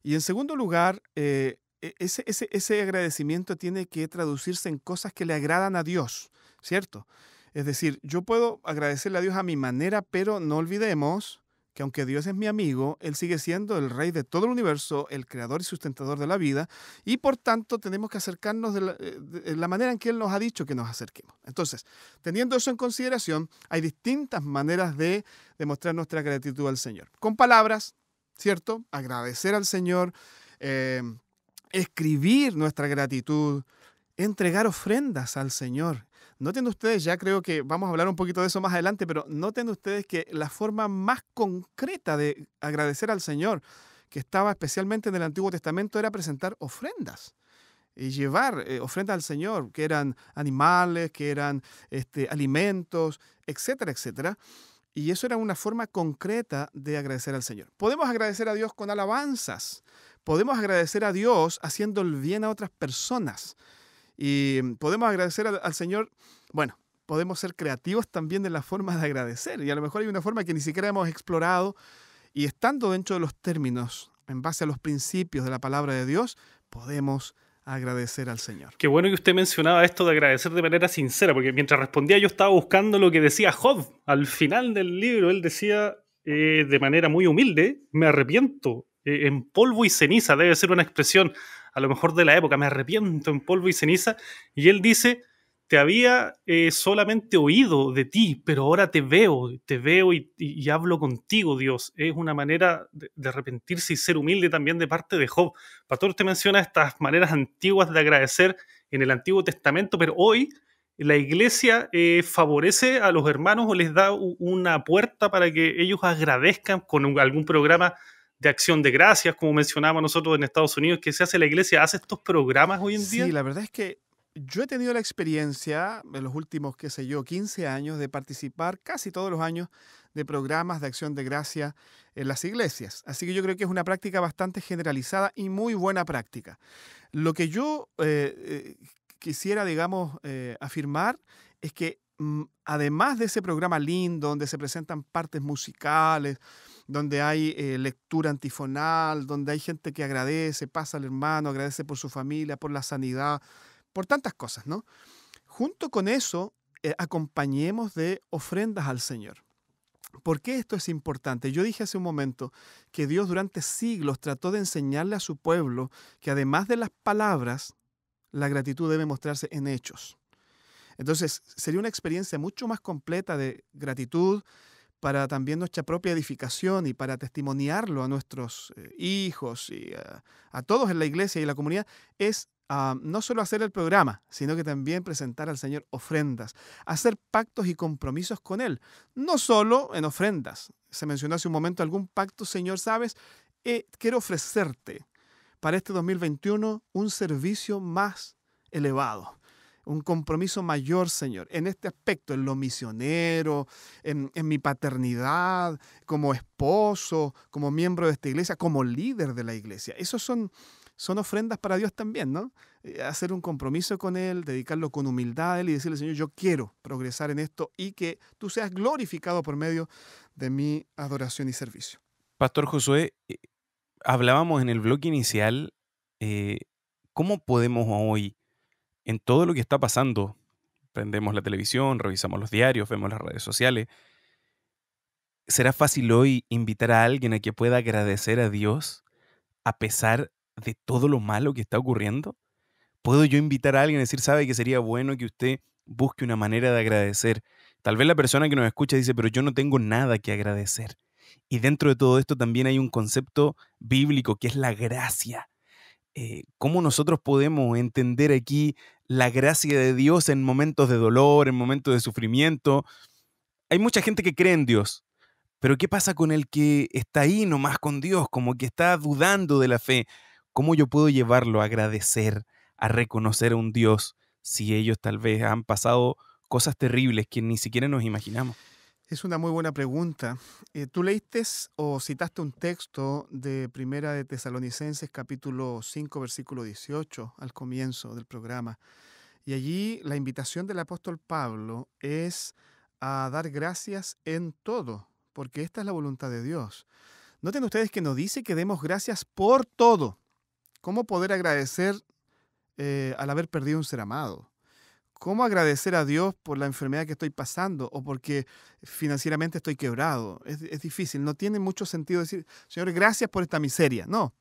Y en segundo lugar, eh, e, ese, ese, agradecimiento tiene que traducirse en cosas que le agradan a Dios, ¿cierto? Es decir, yo puedo agradecerle a Dios a mi manera, pero no olvidemos que aunque Dios es mi amigo, Él sigue siendo el rey de todo el universo, el creador y sustentador de la vida, y por tanto tenemos que acercarnos de eh, eh, la, manera en que Él nos ha dicho que nos acerquemos. Entonces, teniendo eso en consideración, hay distintas maneras de demostrar nuestra gratitud al Señor. Con palabras, ¿cierto? Agradecer al Señor, eh, escribir nuestra gratitud, entregar ofrendas al Señor, no Noten ustedes, ya creo que vamos a hablar un poquito de eso más adelante, pero noten ustedes que la forma más concreta de agradecer al Señor, que estaba especialmente en el Antiguo Testamento, era presentar ofrendas y llevar eh, ofrendas al Señor, que eran animales, que eran este, alimentos, etcétera, etcétera. Y eso era una forma concreta de agradecer al Señor. Podemos agradecer a Dios con alabanzas, podemos agradecer a Dios haciendo el bien a otras personas. Y mm, podemos agradecer al, Señor, bueno, podemos ser creativos también de la forma de agradecer. Y a lo mejor hay una forma que ni siquiera hemos explorado y estando dentro de los términos, en base a los principios de la palabra de Dios, podemos agradecer al Señor. Qué bueno que usted mencionaba esto de agradecer de manera sincera, porque mientras respondía yo estaba buscando lo que decía Job al final del libro. Él decía eh, de manera muy humilde, me arrepiento, eh, en polvo y ceniza, debe ser una expresión a lo mejor de la época, me arrepiento en polvo y ceniza, y él dice, te había eh, solamente oído de ti, pero ahora te veo, te veo y, hablo contigo, Dios. Es una manera de, arrepentirse y ser humilde también de parte de Job. Pastor, usted menciona estas maneras antiguas de agradecer en el Antiguo Testamento, pero hoy la iglesia eh, favorece a los hermanos o les da una puerta para que ellos agradezcan con algún programa de acción de gracias, como mencionábamos nosotros en Estados Unidos, que se hace la iglesia, hace estos programas hoy en día. Sí, la verdad es que yo he tenido la experiencia en los últimos, qué sé yo, 15 años de participar casi todos los años de programas de acción de gracia en las iglesias. Así que yo creo que es una práctica bastante generalizada y muy buena práctica. Lo que yo eh, eh, quisiera, digamos, eh, afirmar es que mm, además de ese programa lindo donde se presentan partes musicales, donde hay eh, lectura antifonal, donde hay gente que agradece, pasa al hermano, agradece por su familia, por la sanidad, por tantas cosas, ¿no? Junto con eso, eh, acompañemos de ofrendas al Señor. ¿Por qué esto es importante? Yo dije hace un momento que Dios durante siglos trató de enseñarle a su pueblo que además de las palabras, la gratitud debe mostrarse en hechos. Entonces, sería una experiencia mucho más completa de gratitud, para también nuestra propia edificación y para testimoniarlo a nuestros eh, hijos y a, todos en la iglesia y la comunidad, es ah, no solo hacer el programa, sino que también presentar al Señor ofrendas, hacer pactos y compromisos con Él, no solo en ofrendas. Se mencionó hace un momento algún pacto, Señor, sabes, eh, quiero ofrecerte para este 2021 un servicio más elevado un compromiso mayor, Señor, en este aspecto, en lo misionero, en, mi paternidad, como esposo, como miembro de esta iglesia, como líder de la iglesia. Esos son, son ofrendas para Dios también, ¿no? Eh, hacer un compromiso con Él, dedicarlo con humildad a Él y decirle, Señor, yo quiero progresar en esto y que tú seas glorificado por medio de mi adoración y servicio. Pastor Josué, eh, hablábamos en el bloque inicial, eh, ¿cómo podemos hoy en todo lo que está pasando. Prendemos la televisión, revisamos los diarios, vemos las redes sociales. ¿Será fácil hoy invitar a alguien a que pueda agradecer a Dios a pesar de todo lo malo que está ocurriendo? ¿Puedo yo invitar a alguien a decir, sabe que sería bueno que usted busque una manera de agradecer? Tal vez la persona que nos escucha dice, pero yo no tengo nada que agradecer. Y dentro de todo esto también hay un concepto bíblico que es la gracia. Eh, cómo nosotros podemos entender aquí la gracia de Dios en momentos de dolor, en momentos de sufrimiento. Hay mucha gente que cree en Dios, pero ¿qué pasa con el que está ahí nomás con Dios, como que está dudando de la fe? ¿Cómo yo puedo llevarlo a agradecer, a reconocer a un Dios si ellos tal vez han pasado cosas terribles que ni siquiera nos imaginamos? Es una muy buena pregunta. Eh, Tú leíste o citaste un texto de Primera de Tesalonicenses capítulo 5 versículo 18 al comienzo del programa. Y allí la invitación del apóstol Pablo es a dar gracias en todo, porque esta es la voluntad de Dios. Noten ustedes que nos dice que demos gracias por todo. ¿Cómo poder agradecer eh, al haber perdido un ser amado? ¿Cómo agradecer a Dios por la enfermedad que estoy pasando o porque financieramente estoy quebrado? Es, difícil, no tiene mucho sentido decir, Señor, gracias por esta miseria. No,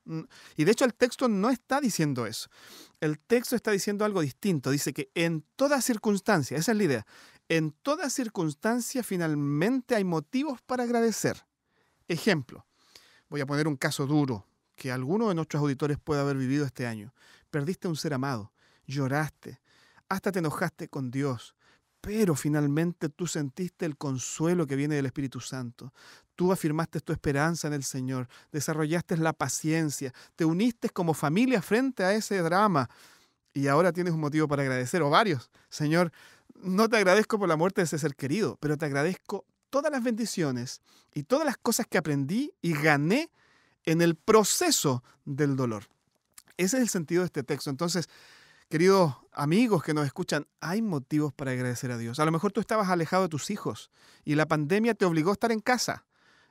y de hecho el texto no está diciendo eso. El texto está diciendo algo distinto. Dice que en toda circunstancia, esa es la idea, en toda circunstancia finalmente hay motivos para agradecer. Ejemplo, voy a poner un caso duro que alguno de nuestros auditores puede haber vivido este año. Perdiste un ser amado, lloraste, hasta te enojaste con Dios, pero finalmente tú sentiste el consuelo que viene del Espíritu Santo. Tú afirmaste tu esperanza en el Señor, desarrollaste la paciencia, te uniste como familia frente a ese drama y ahora tienes un motivo para agradecer, o varios. Señor, no te agradezco por la muerte de ese ser querido, pero te agradezco todas las bendiciones y todas las cosas que aprendí y gané en el proceso del dolor. Ese es el sentido de este texto. Entonces, Queridos amigos que nos escuchan, hay motivos para agradecer a Dios. A lo mejor tú estabas alejado de tus hijos y la pandemia te obligó a estar en casa.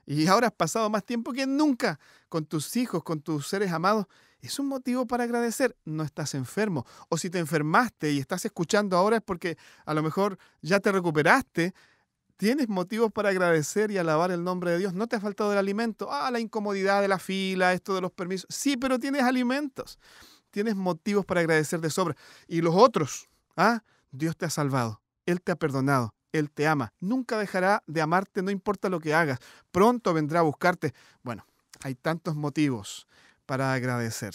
Y ahora has pasado más tiempo que nunca con tus hijos, con tus seres amados. Es un motivo para agradecer. No estás enfermo. O si te enfermaste y estás escuchando ahora es porque a lo mejor ya te recuperaste tienes motivos para agradecer y alabar el nombre de Dios. No te ha faltado el alimento. Ah, la incomodidad de la fila, esto de los permisos. Sí, pero tienes alimentos tienes motivos para agradecer de sobra. Y los otros, ¿ah? Dios te ha salvado, Él te ha perdonado, Él te ama, nunca dejará de amarte, no importa lo que hagas, pronto vendrá a buscarte. Bueno, hay tantos motivos para agradecer.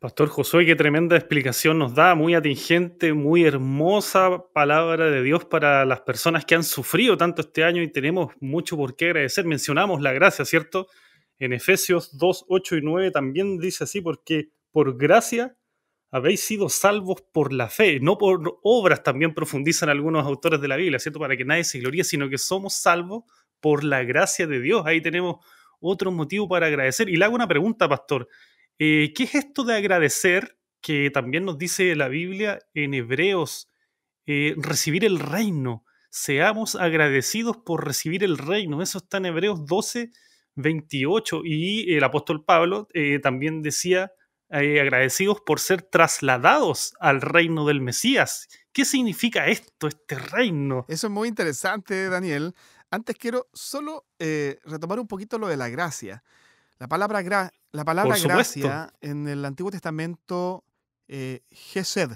Pastor Josué, qué tremenda explicación nos da, muy atingente, muy hermosa palabra de Dios para las personas que han sufrido tanto este año y tenemos mucho por qué agradecer. Mencionamos la gracia, ¿cierto? En Efesios 2, 8 y 9 también dice así, porque por gracia habéis sido salvos por la fe, no por obras, también profundizan algunos autores de la Biblia, ¿cierto? Para que nadie se gloríe, sino que somos salvos por la gracia de Dios. Ahí tenemos otro motivo para agradecer. Y le hago una pregunta, pastor. Eh, ¿Qué es esto de agradecer que también nos dice la Biblia en Hebreos, eh, recibir el reino? Seamos agradecidos por recibir el reino. Eso está en Hebreos 12, 28. Y el apóstol Pablo eh, también decía agradecidos por ser trasladados al reino del Mesías. ¿Qué significa esto, este reino? Eso es muy interesante, Daniel. Antes quiero solo eh, retomar un poquito lo de la gracia. La palabra, la palabra gracia en el Antiguo Testamento, eh, Gesed,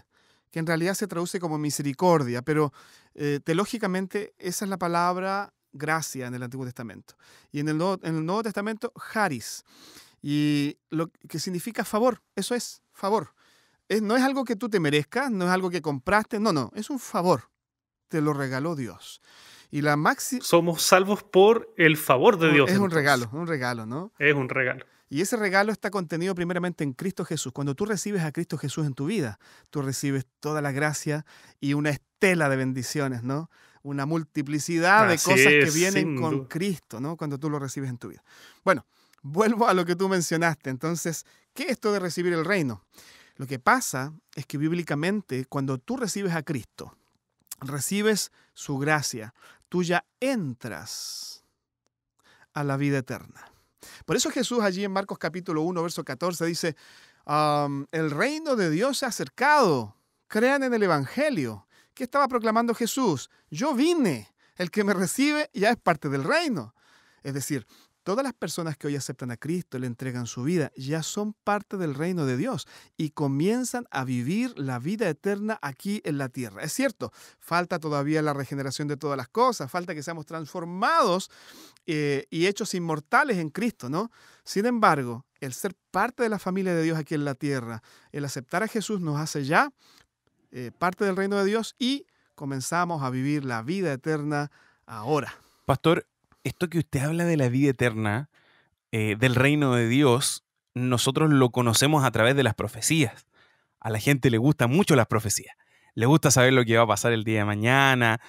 que en realidad se traduce como misericordia, pero eh, teológicamente esa es la palabra gracia en el Antiguo Testamento. Y en el Nuevo, en el Nuevo Testamento, Haris. Y lo que significa favor, eso es favor. no es algo que tú te merezcas, no es algo que compraste, no, no, es un favor. Te lo regaló Dios. Y la máxima... Somos salvos por el favor de Dios. Es un regalo, un regalo, ¿no? Es un regalo. Y ese regalo está contenido primeramente en Cristo Jesús. Cuando tú recibes a Cristo Jesús en tu vida, tú recibes toda la gracia y una estela de bendiciones, ¿no? Una multiplicidad de cosas que vienen con Cristo, ¿no? Cuando tú lo recibes en tu vida. Bueno, Vuelvo a lo que tú mencionaste. Entonces, ¿qué es esto de recibir el reino? Lo que pasa es que bíblicamente, cuando tú recibes a Cristo, recibes su gracia, tú ya entras a la vida eterna. Por eso Jesús allí en Marcos capítulo 1, verso 14 dice, el reino de Dios se ha acercado, crean en el Evangelio. que estaba proclamando Jesús? Yo vine, el que me recibe ya es parte del reino. Es decir, Todas las personas que hoy aceptan a Cristo, le entregan su vida, ya son parte del reino de Dios y comienzan a vivir la vida eterna aquí en la tierra. Es cierto, falta todavía la regeneración de todas las cosas, falta que seamos transformados eh, y hechos inmortales en Cristo, ¿no? Sin embargo, el ser parte de la familia de Dios aquí en la tierra, el aceptar a Jesús nos hace ya eh, parte del reino de Dios y comenzamos a vivir la vida eterna ahora. Pastor, esto que usted habla de la vida eterna, eh, del reino de Dios, nosotros lo conocemos a través de las profecías. A la gente le gusta mucho las profecías. Le gusta saber lo que va a pasar el día de mañana.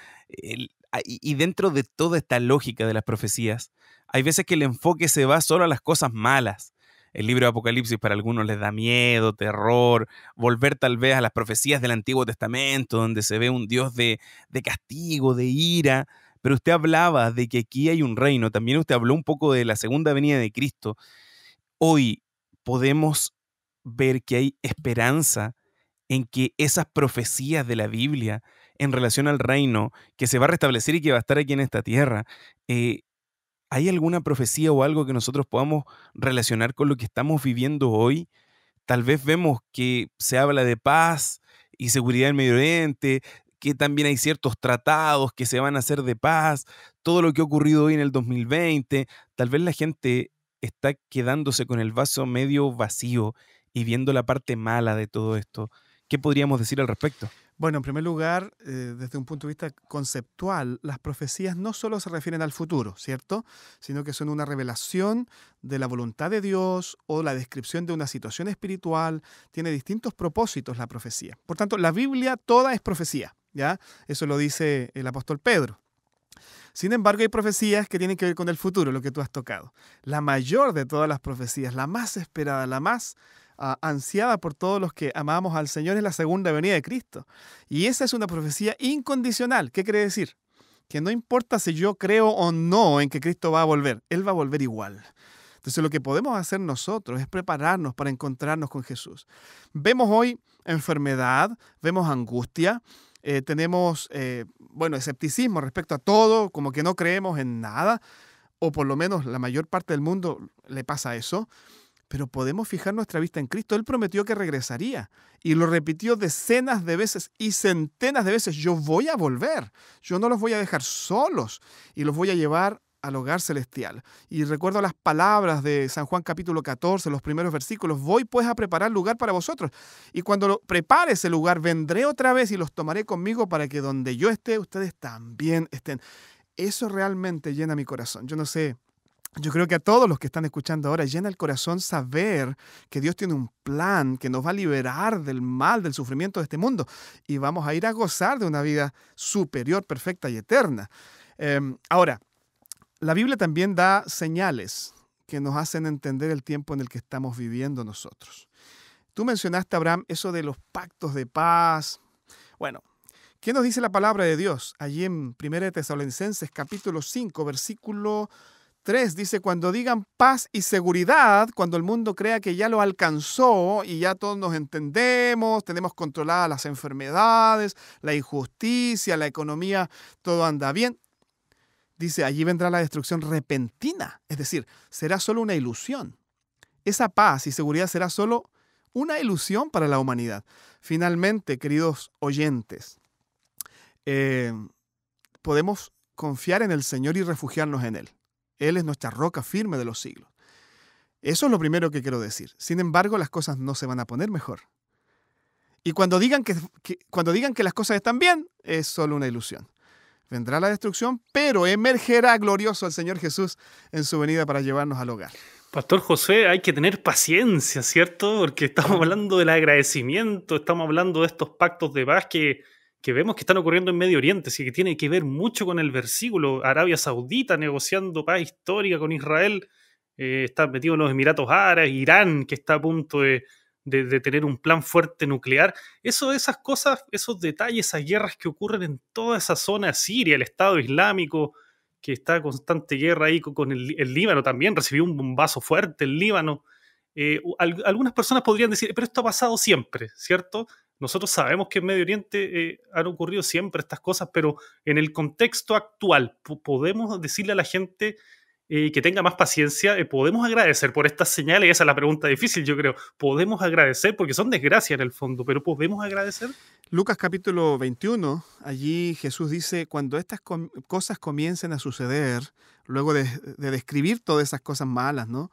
y dentro de toda esta lógica de las profecías, hay veces que el enfoque se va solo a las cosas malas. El libro de Apocalipsis para algunos les da miedo, terror, volver tal vez a las profecías del Antiguo Testamento, donde se ve un Dios de castigo, de ira, pero usted hablaba de que aquí hay un reino, también usted habló un poco de la segunda venida de Cristo. Hoy podemos ver que hay esperanza en que esas profecías de la Biblia en relación al reino que se va a restablecer y que va a estar aquí en esta tierra, eh, ¿hay alguna profecía o algo que nosotros podamos relacionar con lo que estamos viviendo hoy? Tal vez vemos que se habla de paz y seguridad en Medio Oriente, que también hay ciertos tratados que se van a hacer de paz, todo lo que ha ocurrido hoy en el 2020, tal vez la gente está quedándose con el vaso medio vacío y viendo la parte mala de todo esto. ¿Qué podríamos decir al respecto? Bueno, en primer lugar, eh, desde un punto de vista conceptual, las profecías no solo se refieren al futuro, ¿cierto? Sino que son una revelación de la voluntad de Dios o la descripción de una situación espiritual. Tiene distintos propósitos la profecía. Por tanto, la Biblia toda es profecía. Eso lo dice el apóstol Pedro. Sin embargo, hay profecías que tienen que ver con el futuro, lo que tú has tocado. La mayor de todas las profecías, la más esperada, la más ah, ansiada por todos los que amamos al Señor, es la segunda venida de Cristo. Y esa es una profecía incondicional. ¿Qué quiere decir? Que no importa si yo creo o no en que Cristo va a volver, Él va a volver igual. Entonces lo que podemos hacer nosotros es prepararnos para encontrarnos con Jesús. Vemos hoy enfermedad, vemos angustia, eh, tenemos, eh, bueno, escepticismo respecto a todo, como que no creemos en nada, o por lo menos la mayor parte del mundo le pasa eso, pero podemos fijar nuestra vista en Cristo. Él prometió que regresaría y lo repitió decenas de veces y centenas de veces. Yo voy a volver, yo no los voy a dejar solos y los voy a llevar al hogar celestial. Y recuerdo las palabras de San Juan capítulo 14, los primeros versículos, voy pues a preparar lugar para vosotros. Y cuando lo prepare ese lugar, vendré otra vez y los tomaré conmigo para que donde yo esté, ustedes también estén. Eso realmente llena mi corazón. Yo no sé yo creo que a todos los que están escuchando ahora llena el corazón saber que Dios tiene un plan que nos va a liberar del mal, del sufrimiento de este mundo y vamos a ir a gozar de una vida superior, perfecta y eterna. Em, ahora, la Biblia también da señales que nos hacen entender el tiempo en el que estamos viviendo nosotros. Tú mencionaste, Abraham, eso de los pactos de paz. Bueno, ¿qué nos dice la palabra de Dios? Allí en 1 Tesalonicenses capítulo 5, versículo 3 dice, cuando digan paz y seguridad, cuando el mundo crea que ya lo alcanzó y ya todos nos entendemos, tenemos controladas las enfermedades, la injusticia, la economía, todo anda bien, dice, allí vendrá la destrucción repentina, es decir, será solo una ilusión. Esa paz y seguridad será solo una ilusión para la humanidad. Finalmente, queridos oyentes, eh, podemos confiar en el Señor y refugiarnos en Él. Él es nuestra roca firme de los siglos. Eso es lo primero que quiero decir. Sin embargo, las cosas no se van a poner mejor. Y cuando digan que, cuando digan que las cosas están bien, es solo una ilusión vendrá la destrucción, pero emergerá glorioso el Señor Jesús en su venida para llevarnos al hogar. Pastor José, hay que tener paciencia, ¿cierto? Porque estamos hablando del agradecimiento, estamos hablando de estos pactos de paz que, vemos que están ocurriendo en Medio Oriente, así que tiene que ver mucho con el versículo. Arabia Saudita negociando paz histórica con Israel, eh, está metido en los Emiratos Árabes, Irán, que está a punto de de, tener un plan fuerte nuclear. Eso, esas cosas, esos detalles, esas guerras que ocurren en toda esa zona, Siria, el Estado Islámico, que está en constante guerra ahí con, el, Líbano también, recibió un bombazo fuerte el Líbano. Eh, algunas personas podrían decir, pero esto ha pasado siempre, ¿cierto? Nosotros sabemos que en Medio Oriente eh, han ocurrido siempre estas cosas, pero en el contexto actual, ¿podemos decirle a la gente y que tenga más paciencia, eh, podemos agradecer por estas señales, esa es la pregunta difícil, yo creo, podemos agradecer, porque son desgracias en el fondo, pero podemos agradecer. Lucas capítulo 21, allí Jesús dice, cuando estas cosas comiencen a suceder, luego de, de, describir todas esas cosas malas, ¿no?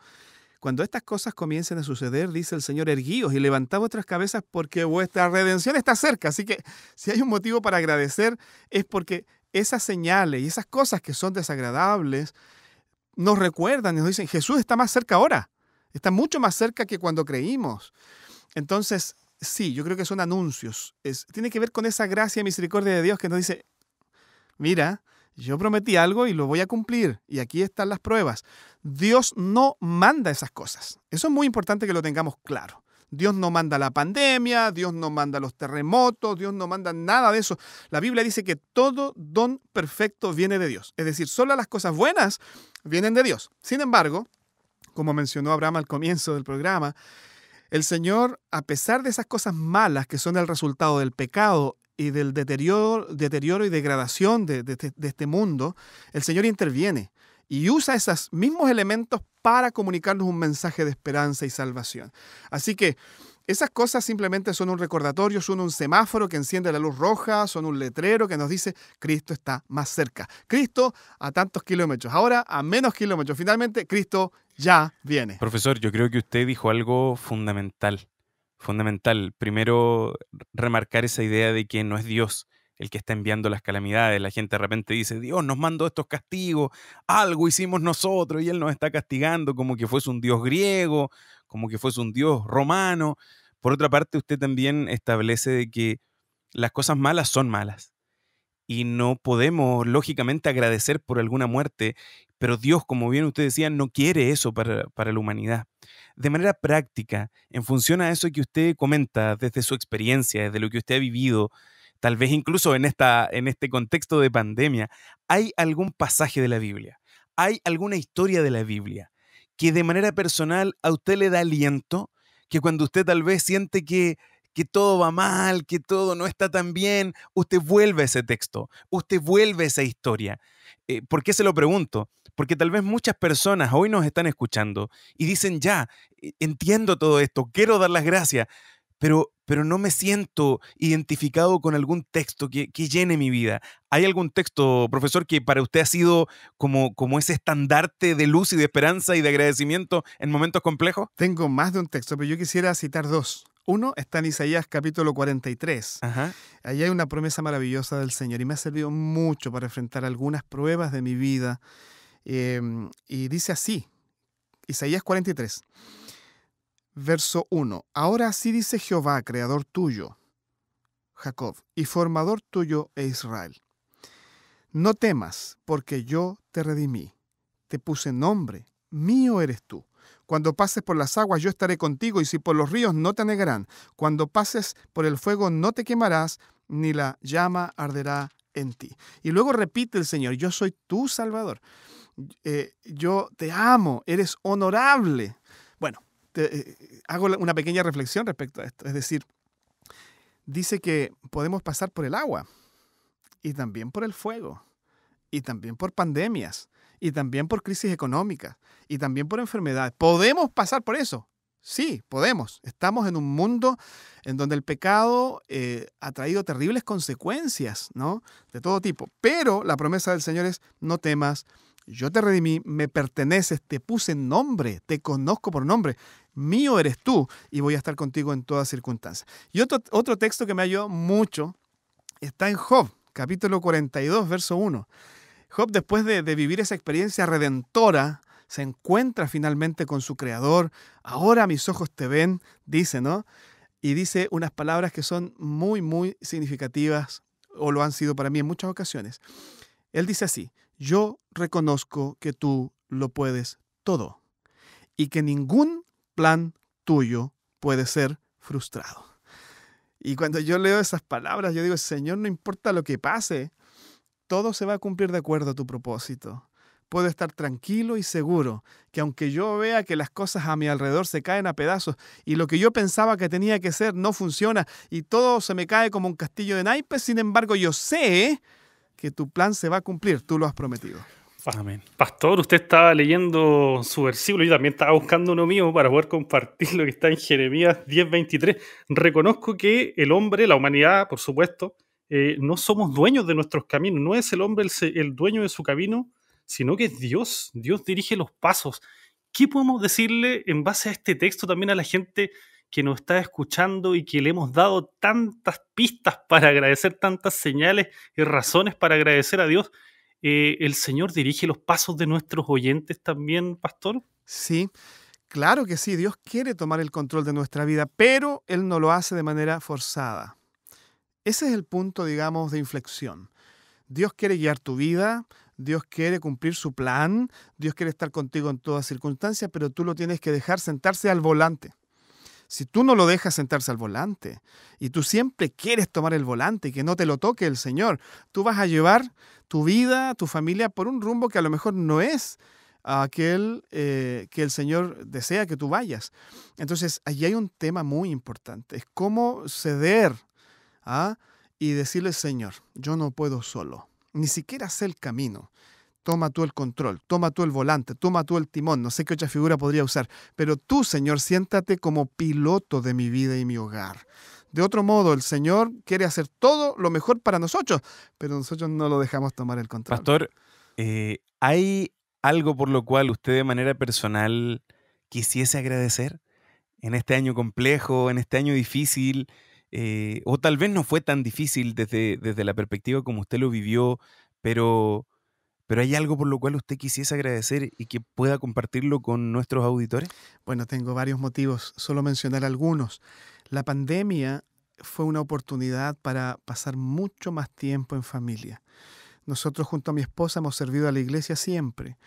Cuando estas cosas comiencen a suceder, dice el Señor, erguíos y levantad vuestras cabezas porque vuestra redención está cerca. Así que si hay un motivo para agradecer es porque esas señales y esas cosas que son desagradables, nos recuerdan, y nos dicen, Jesús está más cerca ahora, está mucho más cerca que cuando creímos. Entonces, sí, yo creo que son anuncios. Es, tiene que ver con esa gracia y misericordia de Dios que nos dice, mira, yo prometí algo y lo voy a cumplir. Y aquí están las pruebas. Dios no manda esas cosas. Eso es muy importante que lo tengamos claro. Dios no manda la pandemia, Dios no manda los terremotos, Dios no manda nada de eso. La Biblia dice que todo don perfecto viene de Dios. Es decir, solo las cosas buenas vienen de Dios. Sin embargo, como mencionó Abraham al comienzo del programa, el Señor, a pesar de esas cosas malas que son el resultado del pecado y del deterioro, deterioro y degradación de, de este, este mundo, el Señor interviene y usa esos mismos elementos para comunicarnos un mensaje de esperanza y salvación. Así que esas cosas simplemente son un recordatorio, son un semáforo que enciende la luz roja, son un letrero que nos dice Cristo está más cerca. Cristo a tantos kilómetros, ahora a menos kilómetros. Finalmente, Cristo ya viene. Profesor, yo creo que usted dijo algo fundamental. Fundamental. Primero, remarcar esa idea de que no es Dios, el que está enviando las calamidades. La gente de repente dice, Dios nos mandó estos castigos, algo hicimos nosotros y Él nos está castigando como que fuese un Dios griego, como que fuese un Dios romano. Por otra parte, usted también establece de que las cosas malas son malas y no podemos lógicamente agradecer por alguna muerte, pero Dios, como bien usted decía, no quiere eso para, para, la humanidad. De manera práctica, en función a eso que usted comenta, desde su experiencia, desde lo que usted ha vivido, tal vez incluso en, esta, en este contexto de pandemia, hay algún pasaje de la Biblia, hay alguna historia de la Biblia que de manera personal a usted le da aliento, que cuando usted tal vez siente que, que todo va mal, que todo no está tan bien, usted vuelve a ese texto, usted vuelve a esa historia. Eh, ¿Por qué se lo pregunto? Porque tal vez muchas personas hoy nos están escuchando y dicen, ya, e, entiendo todo esto, quiero dar las gracias, pero, no me siento identificado con algún texto que, llene mi vida. ¿Hay algún texto, profesor, que para usted ha sido como, como ese estandarte de luz y de esperanza y de agradecimiento en momentos complejos? Tengo más de un texto, pero yo quisiera citar dos. Uno está en Isaías capítulo 43. Ajá. Allí hay una promesa maravillosa del Señor y me ha servido mucho para enfrentar algunas pruebas de mi vida. Em, y dice así, Isaías 43. Verso 1. Ahora así dice Jehová, creador tuyo, Jacob, y formador tuyo e Israel. No temas, porque yo te redimí. Te puse nombre, mío eres tú. Cuando pases por las aguas yo estaré contigo, y si por los ríos no te anegarán. Cuando pases por el fuego no te quemarás, ni la llama arderá en ti. Y luego repite el Señor, yo soy tu Salvador. Eh, yo te amo, eres honorable, eh, hago una pequeña reflexión respecto a esto. Es decir, dice que podemos pasar por el agua y también por el fuego y también por pandemias y también por crisis económicas y también por enfermedades. ¿Podemos pasar por eso? Sí, podemos. Estamos en un mundo en donde el pecado eh, ha traído terribles consecuencias, ¿no? De todo tipo. Pero la promesa del Señor es, no temas, yo te redimí, me perteneces, te puse nombre, te conozco por nombre mío eres tú y voy a estar contigo en todas circunstancias. Y otro, otro texto que me ayudó mucho está en Job, capítulo 42, verso 1. Job, después de, de vivir esa experiencia redentora, se encuentra finalmente con su creador. Ahora mis ojos te ven, dice, ¿no? Y dice unas palabras que son muy, muy significativas, o lo han sido para mí en muchas ocasiones. Él dice así, yo reconozco que tú lo puedes todo y que ningún plan tuyo puede ser frustrado. Y cuando yo leo esas palabras, yo digo, Señor, no importa lo que pase, todo se va a cumplir de acuerdo a tu propósito. Puedo estar tranquilo y seguro que aunque yo vea que las cosas a mi alrededor se caen a pedazos y lo que yo pensaba que tenía que ser no funciona y todo se me cae como un castillo de naipes, sin embargo yo sé que tu plan se va a cumplir, tú lo has prometido. Amén. Pastor, usted estaba leyendo su versículo, yo también estaba buscando uno mío para poder compartir lo que está en Jeremías 10:23. Reconozco que el hombre, la humanidad, por supuesto, eh, no somos dueños de nuestros caminos, no es el hombre el dueño de su camino, sino que es Dios, Dios dirige los pasos. ¿Qué podemos decirle en base a este texto también a la gente que nos está escuchando y que le hemos dado tantas pistas para agradecer, tantas señales y razones para agradecer a Dios? Eh, el Señor dirige los pasos de nuestros oyentes también, pastor? Sí, claro que sí, Dios quiere tomar el control de nuestra vida, pero Él no lo hace de manera forzada. Ese es el punto, digamos, de inflexión. Dios quiere guiar tu vida, Dios quiere cumplir su plan, Dios quiere estar contigo en todas circunstancias, pero tú lo tienes que dejar sentarse al volante. Si tú no lo dejas sentarse al volante y tú siempre quieres tomar el volante y que no te lo toque el Señor, tú vas a llevar tu vida, tu familia, por un rumbo que a lo mejor no es aquel eh, que el Señor desea que tú vayas. Entonces, allí hay un tema muy importante, es cómo ceder ¿ah? y decirle, Señor, yo no puedo solo, ni siquiera sé el camino. Toma tú el control, toma tú el volante, toma tú el timón, no sé qué otra figura podría usar, pero tú, Señor, siéntate como piloto de mi vida y mi hogar. De otro modo, el Señor quiere hacer todo lo mejor para nosotros, pero nosotros no lo dejamos tomar el control. Pastor, eh, ¿hay algo por lo cual usted de manera personal quisiese agradecer en este año complejo, en este año difícil? Eh, o tal vez no fue tan difícil desde, desde la perspectiva como usted lo vivió, pero, pero hay algo por lo cual usted quisiese agradecer y que pueda compartirlo con nuestros auditores? Bueno, tengo varios motivos, solo mencionar algunos. La pandemia fue una oportunidad para pasar mucho más tiempo en familia. Nosotros junto a mi esposa hemos servido a la iglesia siempre.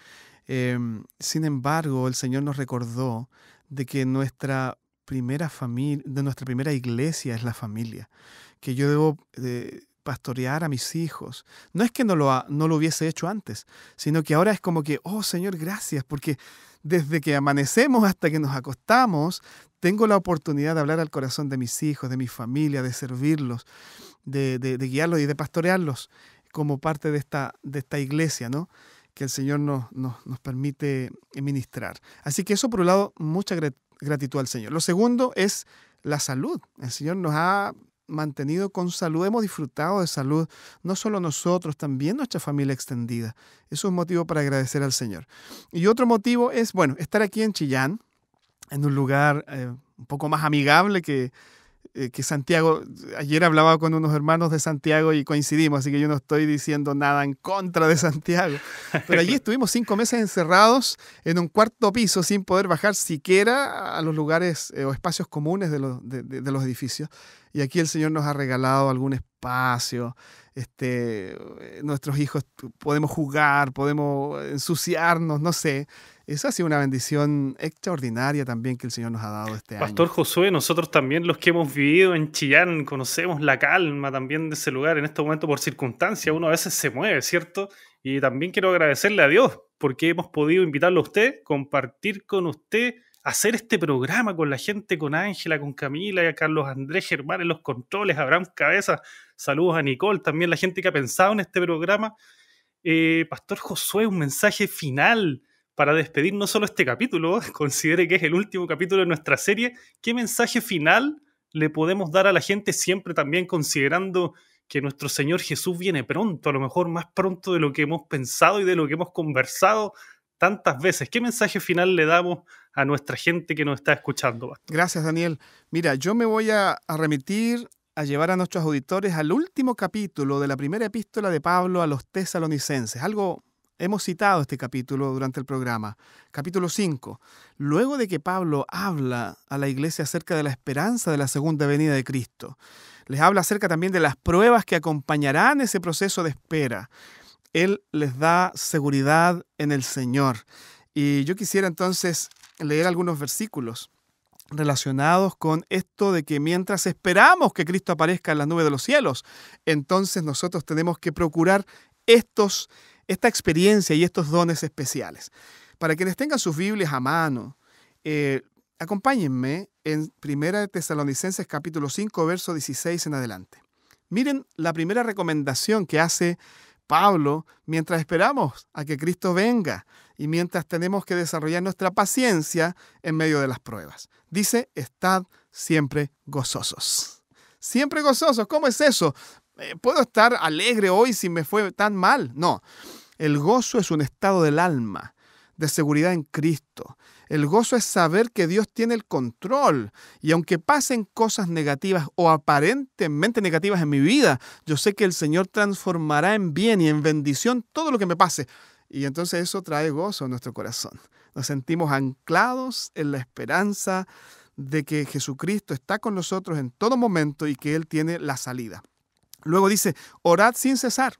Em, sin embargo, el Señor nos recordó de que nuestra primera familia, de nuestra primera iglesia es la familia, que yo debo eh, pastorear a mis hijos. No es que no lo, no lo hubiese hecho antes, sino que ahora es como que, oh Señor, gracias, porque desde que amanecemos hasta que nos acostamos, tengo la oportunidad de hablar al corazón de mis hijos, de mi familia, de servirlos, de, guiarlos y de pastorearlos como parte de esta, de esta iglesia, ¿no? Que el Señor nos, nos, nos permite ministrar. Así que eso, por un lado, mucha gratitud al Señor. Lo segundo es la salud. El Señor nos ha mantenido con salud, hemos disfrutado de salud, no solo nosotros, también nuestra familia extendida. Eso es un motivo para agradecer al Señor. Y otro motivo es, bueno, estar aquí en Chillán, en un lugar eh, un poco más amigable que, eh, que Santiago. Ayer hablaba con unos hermanos de Santiago y coincidimos, así que yo no estoy diciendo nada en contra de Santiago. Pero allí estuvimos cinco meses encerrados en un cuarto piso sin poder bajar siquiera a los lugares eh, o espacios comunes de, de, de los edificios. Y aquí el Señor nos ha regalado algún espacio, este, nuestros hijos podemos jugar, podemos ensuciarnos, no sé. Esa ha sido una bendición extraordinaria también que el Señor nos ha dado este año. Pastor Josué, nosotros también los que hemos vivido en Chillán, conocemos la calma también de ese lugar. En este momento, por circunstancia, uno a veces se mueve, ¿cierto? Y también quiero agradecerle a Dios porque hemos podido invitarlo a usted, compartir con usted, hacer este programa con la gente, con Ángela, con Camila, a Carlos Andrés Germán en los controles, Abraham Cabeza, saludos a Nicole, también la gente que ha pensado en este programa. Eh, Pastor Josué, un mensaje final para despedir no solo este capítulo, considere que es el último capítulo de nuestra serie, ¿qué mensaje final le podemos dar a la gente siempre también considerando que nuestro Señor Jesús viene pronto, a lo mejor más pronto de lo que hemos pensado y de lo que hemos conversado tantas veces? ¿Qué mensaje final le damos a nuestra gente que nos está escuchando? Gracias, Daniel. Mira, yo me voy a, a remitir a llevar a nuestros auditores al último capítulo de la primera epístola de Pablo a los tesalonicenses, algo Hemos citado este capítulo durante el programa, capítulo 5. Luego de que Pablo habla a la iglesia acerca de la esperanza de la segunda venida de Cristo, les habla acerca también de las pruebas que acompañarán ese proceso de espera. Él les da seguridad en el Señor. Y yo quisiera entonces leer algunos versículos relacionados con esto de que mientras esperamos que Cristo aparezca en las nubes de los cielos, entonces nosotros tenemos que procurar estos esta experiencia y estos dones especiales. Para quienes tengan sus Biblias a mano, eh, acompáñenme en 1 Tesalonicenses capítulo 5, verso 16 en adelante. Miren la primera recomendación que hace Pablo mientras esperamos a que Cristo venga y mientras tenemos que desarrollar nuestra paciencia en medio de las pruebas. Dice, estad siempre gozosos. Siempre gozosos. ¿Cómo es eso? Eh, puedo estar alegre hoy si me fue tan mal. No, el gozo es un estado del alma, de seguridad en Cristo. El gozo es saber que Dios tiene el control y aunque pasen cosas negativas o aparentemente negativas en mi vida, yo sé que el Señor transformará en bien y en bendición todo lo que me pase. Y entonces eso trae gozo a nuestro corazón. Nos sentimos anclados en la esperanza de que Jesucristo está con nosotros en todo momento y que Él tiene la salida. Luego dice, orad sin cesar.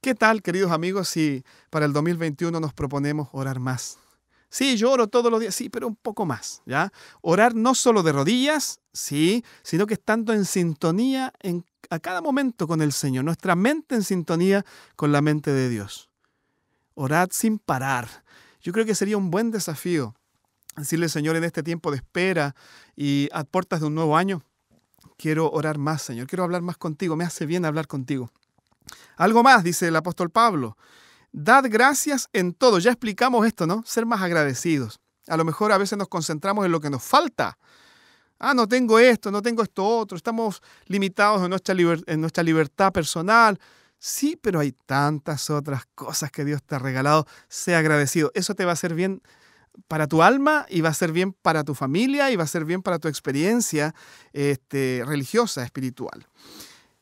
¿Qué tal, queridos amigos, si para el 2021 nos proponemos orar más? Sí, yo oro todos los días, sí, pero un poco más, ¿ya? Orar no solo de rodillas, sí, sino que estando en sintonía en, a cada momento con el Señor, nuestra mente en sintonía con la mente de Dios. Orad sin parar. Yo creo que sería un buen desafío decirle, Señor, en este tiempo de espera y a puertas de un nuevo año, quiero orar más, Señor, quiero hablar más contigo, me hace bien hablar contigo. Algo más, dice el apóstol Pablo, dad gracias en todo, ya explicamos esto, ¿no? Ser más agradecidos. A lo mejor a veces nos concentramos en lo que nos falta. Ah, no tengo esto, no tengo esto otro, estamos limitados en nuestra, libertad personal. Sí, pero hay tantas otras cosas que Dios te ha regalado. Sea agradecido. Eso te va a hacer bien para tu alma y va a ser bien para tu familia y va a ser bien para tu experiencia este, religiosa, espiritual.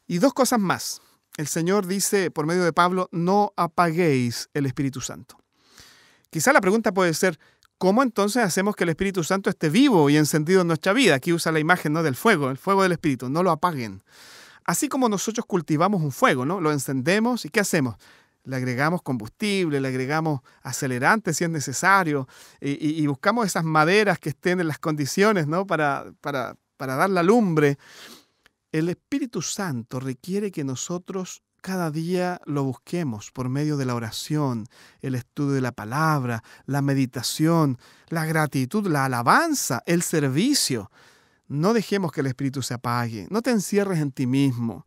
Y dos cosas más. El Señor dice por medio de Pablo, no apaguéis el Espíritu Santo. Quizá la pregunta puede ser, ¿cómo entonces hacemos que el Espíritu Santo esté vivo y encendido en nuestra vida? Aquí usa la imagen ¿no? del fuego, el fuego del Espíritu, no lo apaguen. Así como nosotros cultivamos un fuego, ¿no? Lo encendemos y ¿qué hacemos? le agregamos combustible, le agregamos acelerante si es necesario, y, buscamos esas maderas que estén en las condiciones ¿no? para, para, para dar la lumbre. El Espíritu Santo requiere que nosotros cada día lo busquemos por medio de la oración, el estudio de la palabra, la meditación, la gratitud, la alabanza, el servicio. No dejemos que el Espíritu se apague, no te encierres en ti mismo.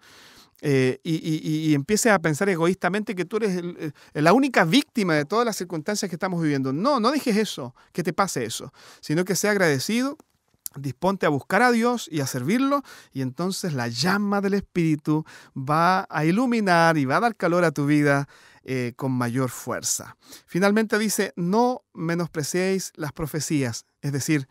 Eh, y, empieces a pensar egoístamente que tú eres eh, eh, la única víctima de todas las circunstancias que estamos viviendo. No, no dejes eso, que te pase eso, sino que sea agradecido disponte a buscar a Dios y a servirlo y entonces la llama del Espíritu va a iluminar y va a dar calor a tu vida con mayor fuerza. Finalmente dice, no menospreciéis las profecías, es decir,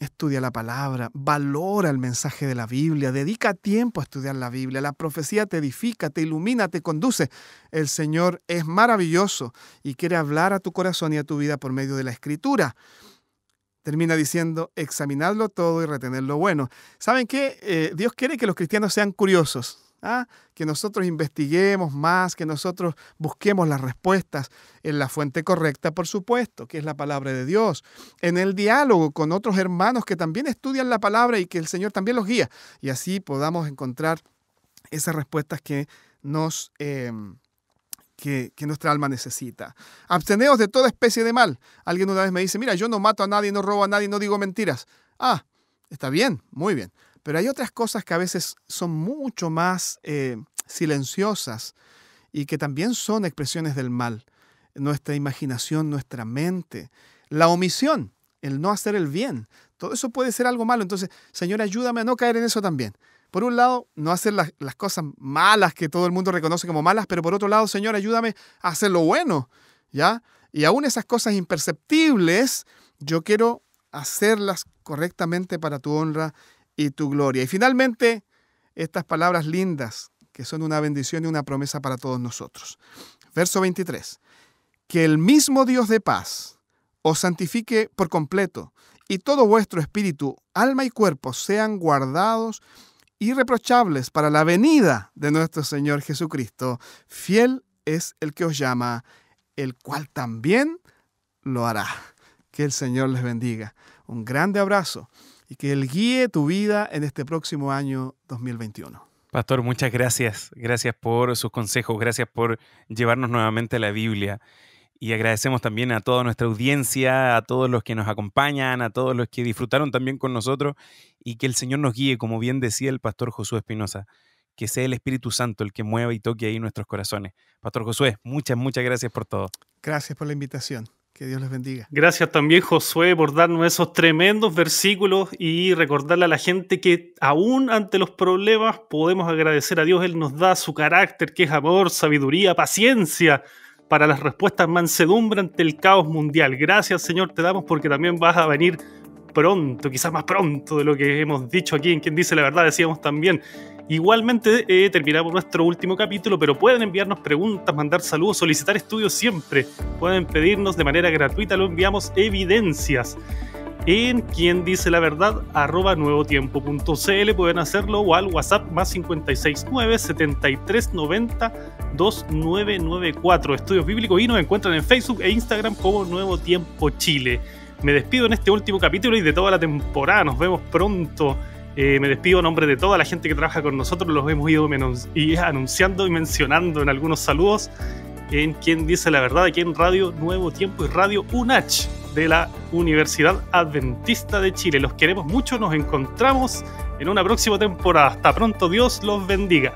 Estudia la palabra, valora el mensaje de la Biblia, dedica tiempo a estudiar la Biblia. La profecía te edifica, te ilumina, te conduce. El Señor es maravilloso y quiere hablar a tu corazón y a tu vida por medio de la escritura. Termina diciendo, examinadlo todo y retener lo bueno. ¿Saben qué? Eh, Dios quiere que los cristianos sean curiosos. ¿ah? que nosotros investiguemos más, que nosotros busquemos las respuestas en la fuente correcta, por supuesto, que es la palabra de Dios, en el diálogo con otros hermanos que también estudian la palabra y que el Señor también los guía, y así podamos encontrar esas respuestas que nos... Eh, que, que, nuestra alma necesita. Absteneos de toda especie de mal. Alguien una vez me dice, mira, yo no mato a nadie, no robo a nadie, no digo mentiras. Ah, está bien, muy bien. Pero hay otras cosas que a veces son mucho más eh, silenciosas y que también son expresiones del mal. Nuestra imaginación, nuestra mente, la omisión, el no hacer el bien. Todo eso puede ser algo malo. Entonces, Señor, ayúdame a no caer en eso también. Por un lado, no hacer las, cosas malas que todo el mundo reconoce como malas, pero por otro lado, Señor, ayúdame a hacer lo bueno. ¿Ya? Y aún esas cosas imperceptibles, yo quiero hacerlas correctamente para tu honra y tu gloria. Y finalmente, estas palabras lindas que son una bendición y una promesa para todos nosotros. Verso 23. Que el mismo Dios de paz os santifique por completo y todo vuestro espíritu, alma y cuerpo sean guardados irreprochables para la venida de nuestro Señor Jesucristo. Fiel es el que os llama, el cual también lo hará. Que el Señor les bendiga. Un grande abrazo y que Él guíe tu vida en este próximo año 2021. Pastor, muchas gracias. Gracias por sus consejos, gracias por llevarnos nuevamente a la Biblia. Y agradecemos también a toda nuestra audiencia, a todos los que nos acompañan, a todos los que disfrutaron también con nosotros y que el Señor nos guíe, como bien decía el pastor Josué Espinosa, que sea el Espíritu Santo el que mueva y toque ahí nuestros corazones. Pastor Josué, muchas, muchas gracias por todo. Gracias por la invitación. Que Dios les bendiga. Gracias también, Josué, por darnos esos tremendos versículos y recordarle a la gente que aún ante los problemas podemos agradecer a Dios. Él nos da su carácter, que es amor, sabiduría, paciencia para las respuestas, mansedumbre ante el caos mundial. Gracias, Señor, te damos porque también vas a venir pronto, quizás más pronto de lo que hemos dicho aquí en Quien Dice la Verdad, decíamos también. Igualmente eh, terminamos nuestro último capítulo, pero pueden enviarnos preguntas, mandar saludos, solicitar estudios siempre. Pueden pedirnos de manera gratuita, lo enviamos evidencias. En quien dice la verdad, arroba nuevotiempo.cl pueden hacerlo o al WhatsApp más 569 7390 2994. Estudios bíblicos y nos encuentran en Facebook e Instagram como Nuevo Tiempo Chile. Me despido en este último capítulo y de toda la temporada. Nos vemos pronto. Eh, me despido en nombre de toda la gente que trabaja con nosotros, los hemos ido anunciando y mencionando en algunos saludos en quien dice la verdad aquí en Radio Nuevo Tiempo y Radio UNACH de la Universidad Adventista de Chile. Los queremos mucho, nos encontramos en una próxima temporada. Hasta pronto, Dios los bendiga.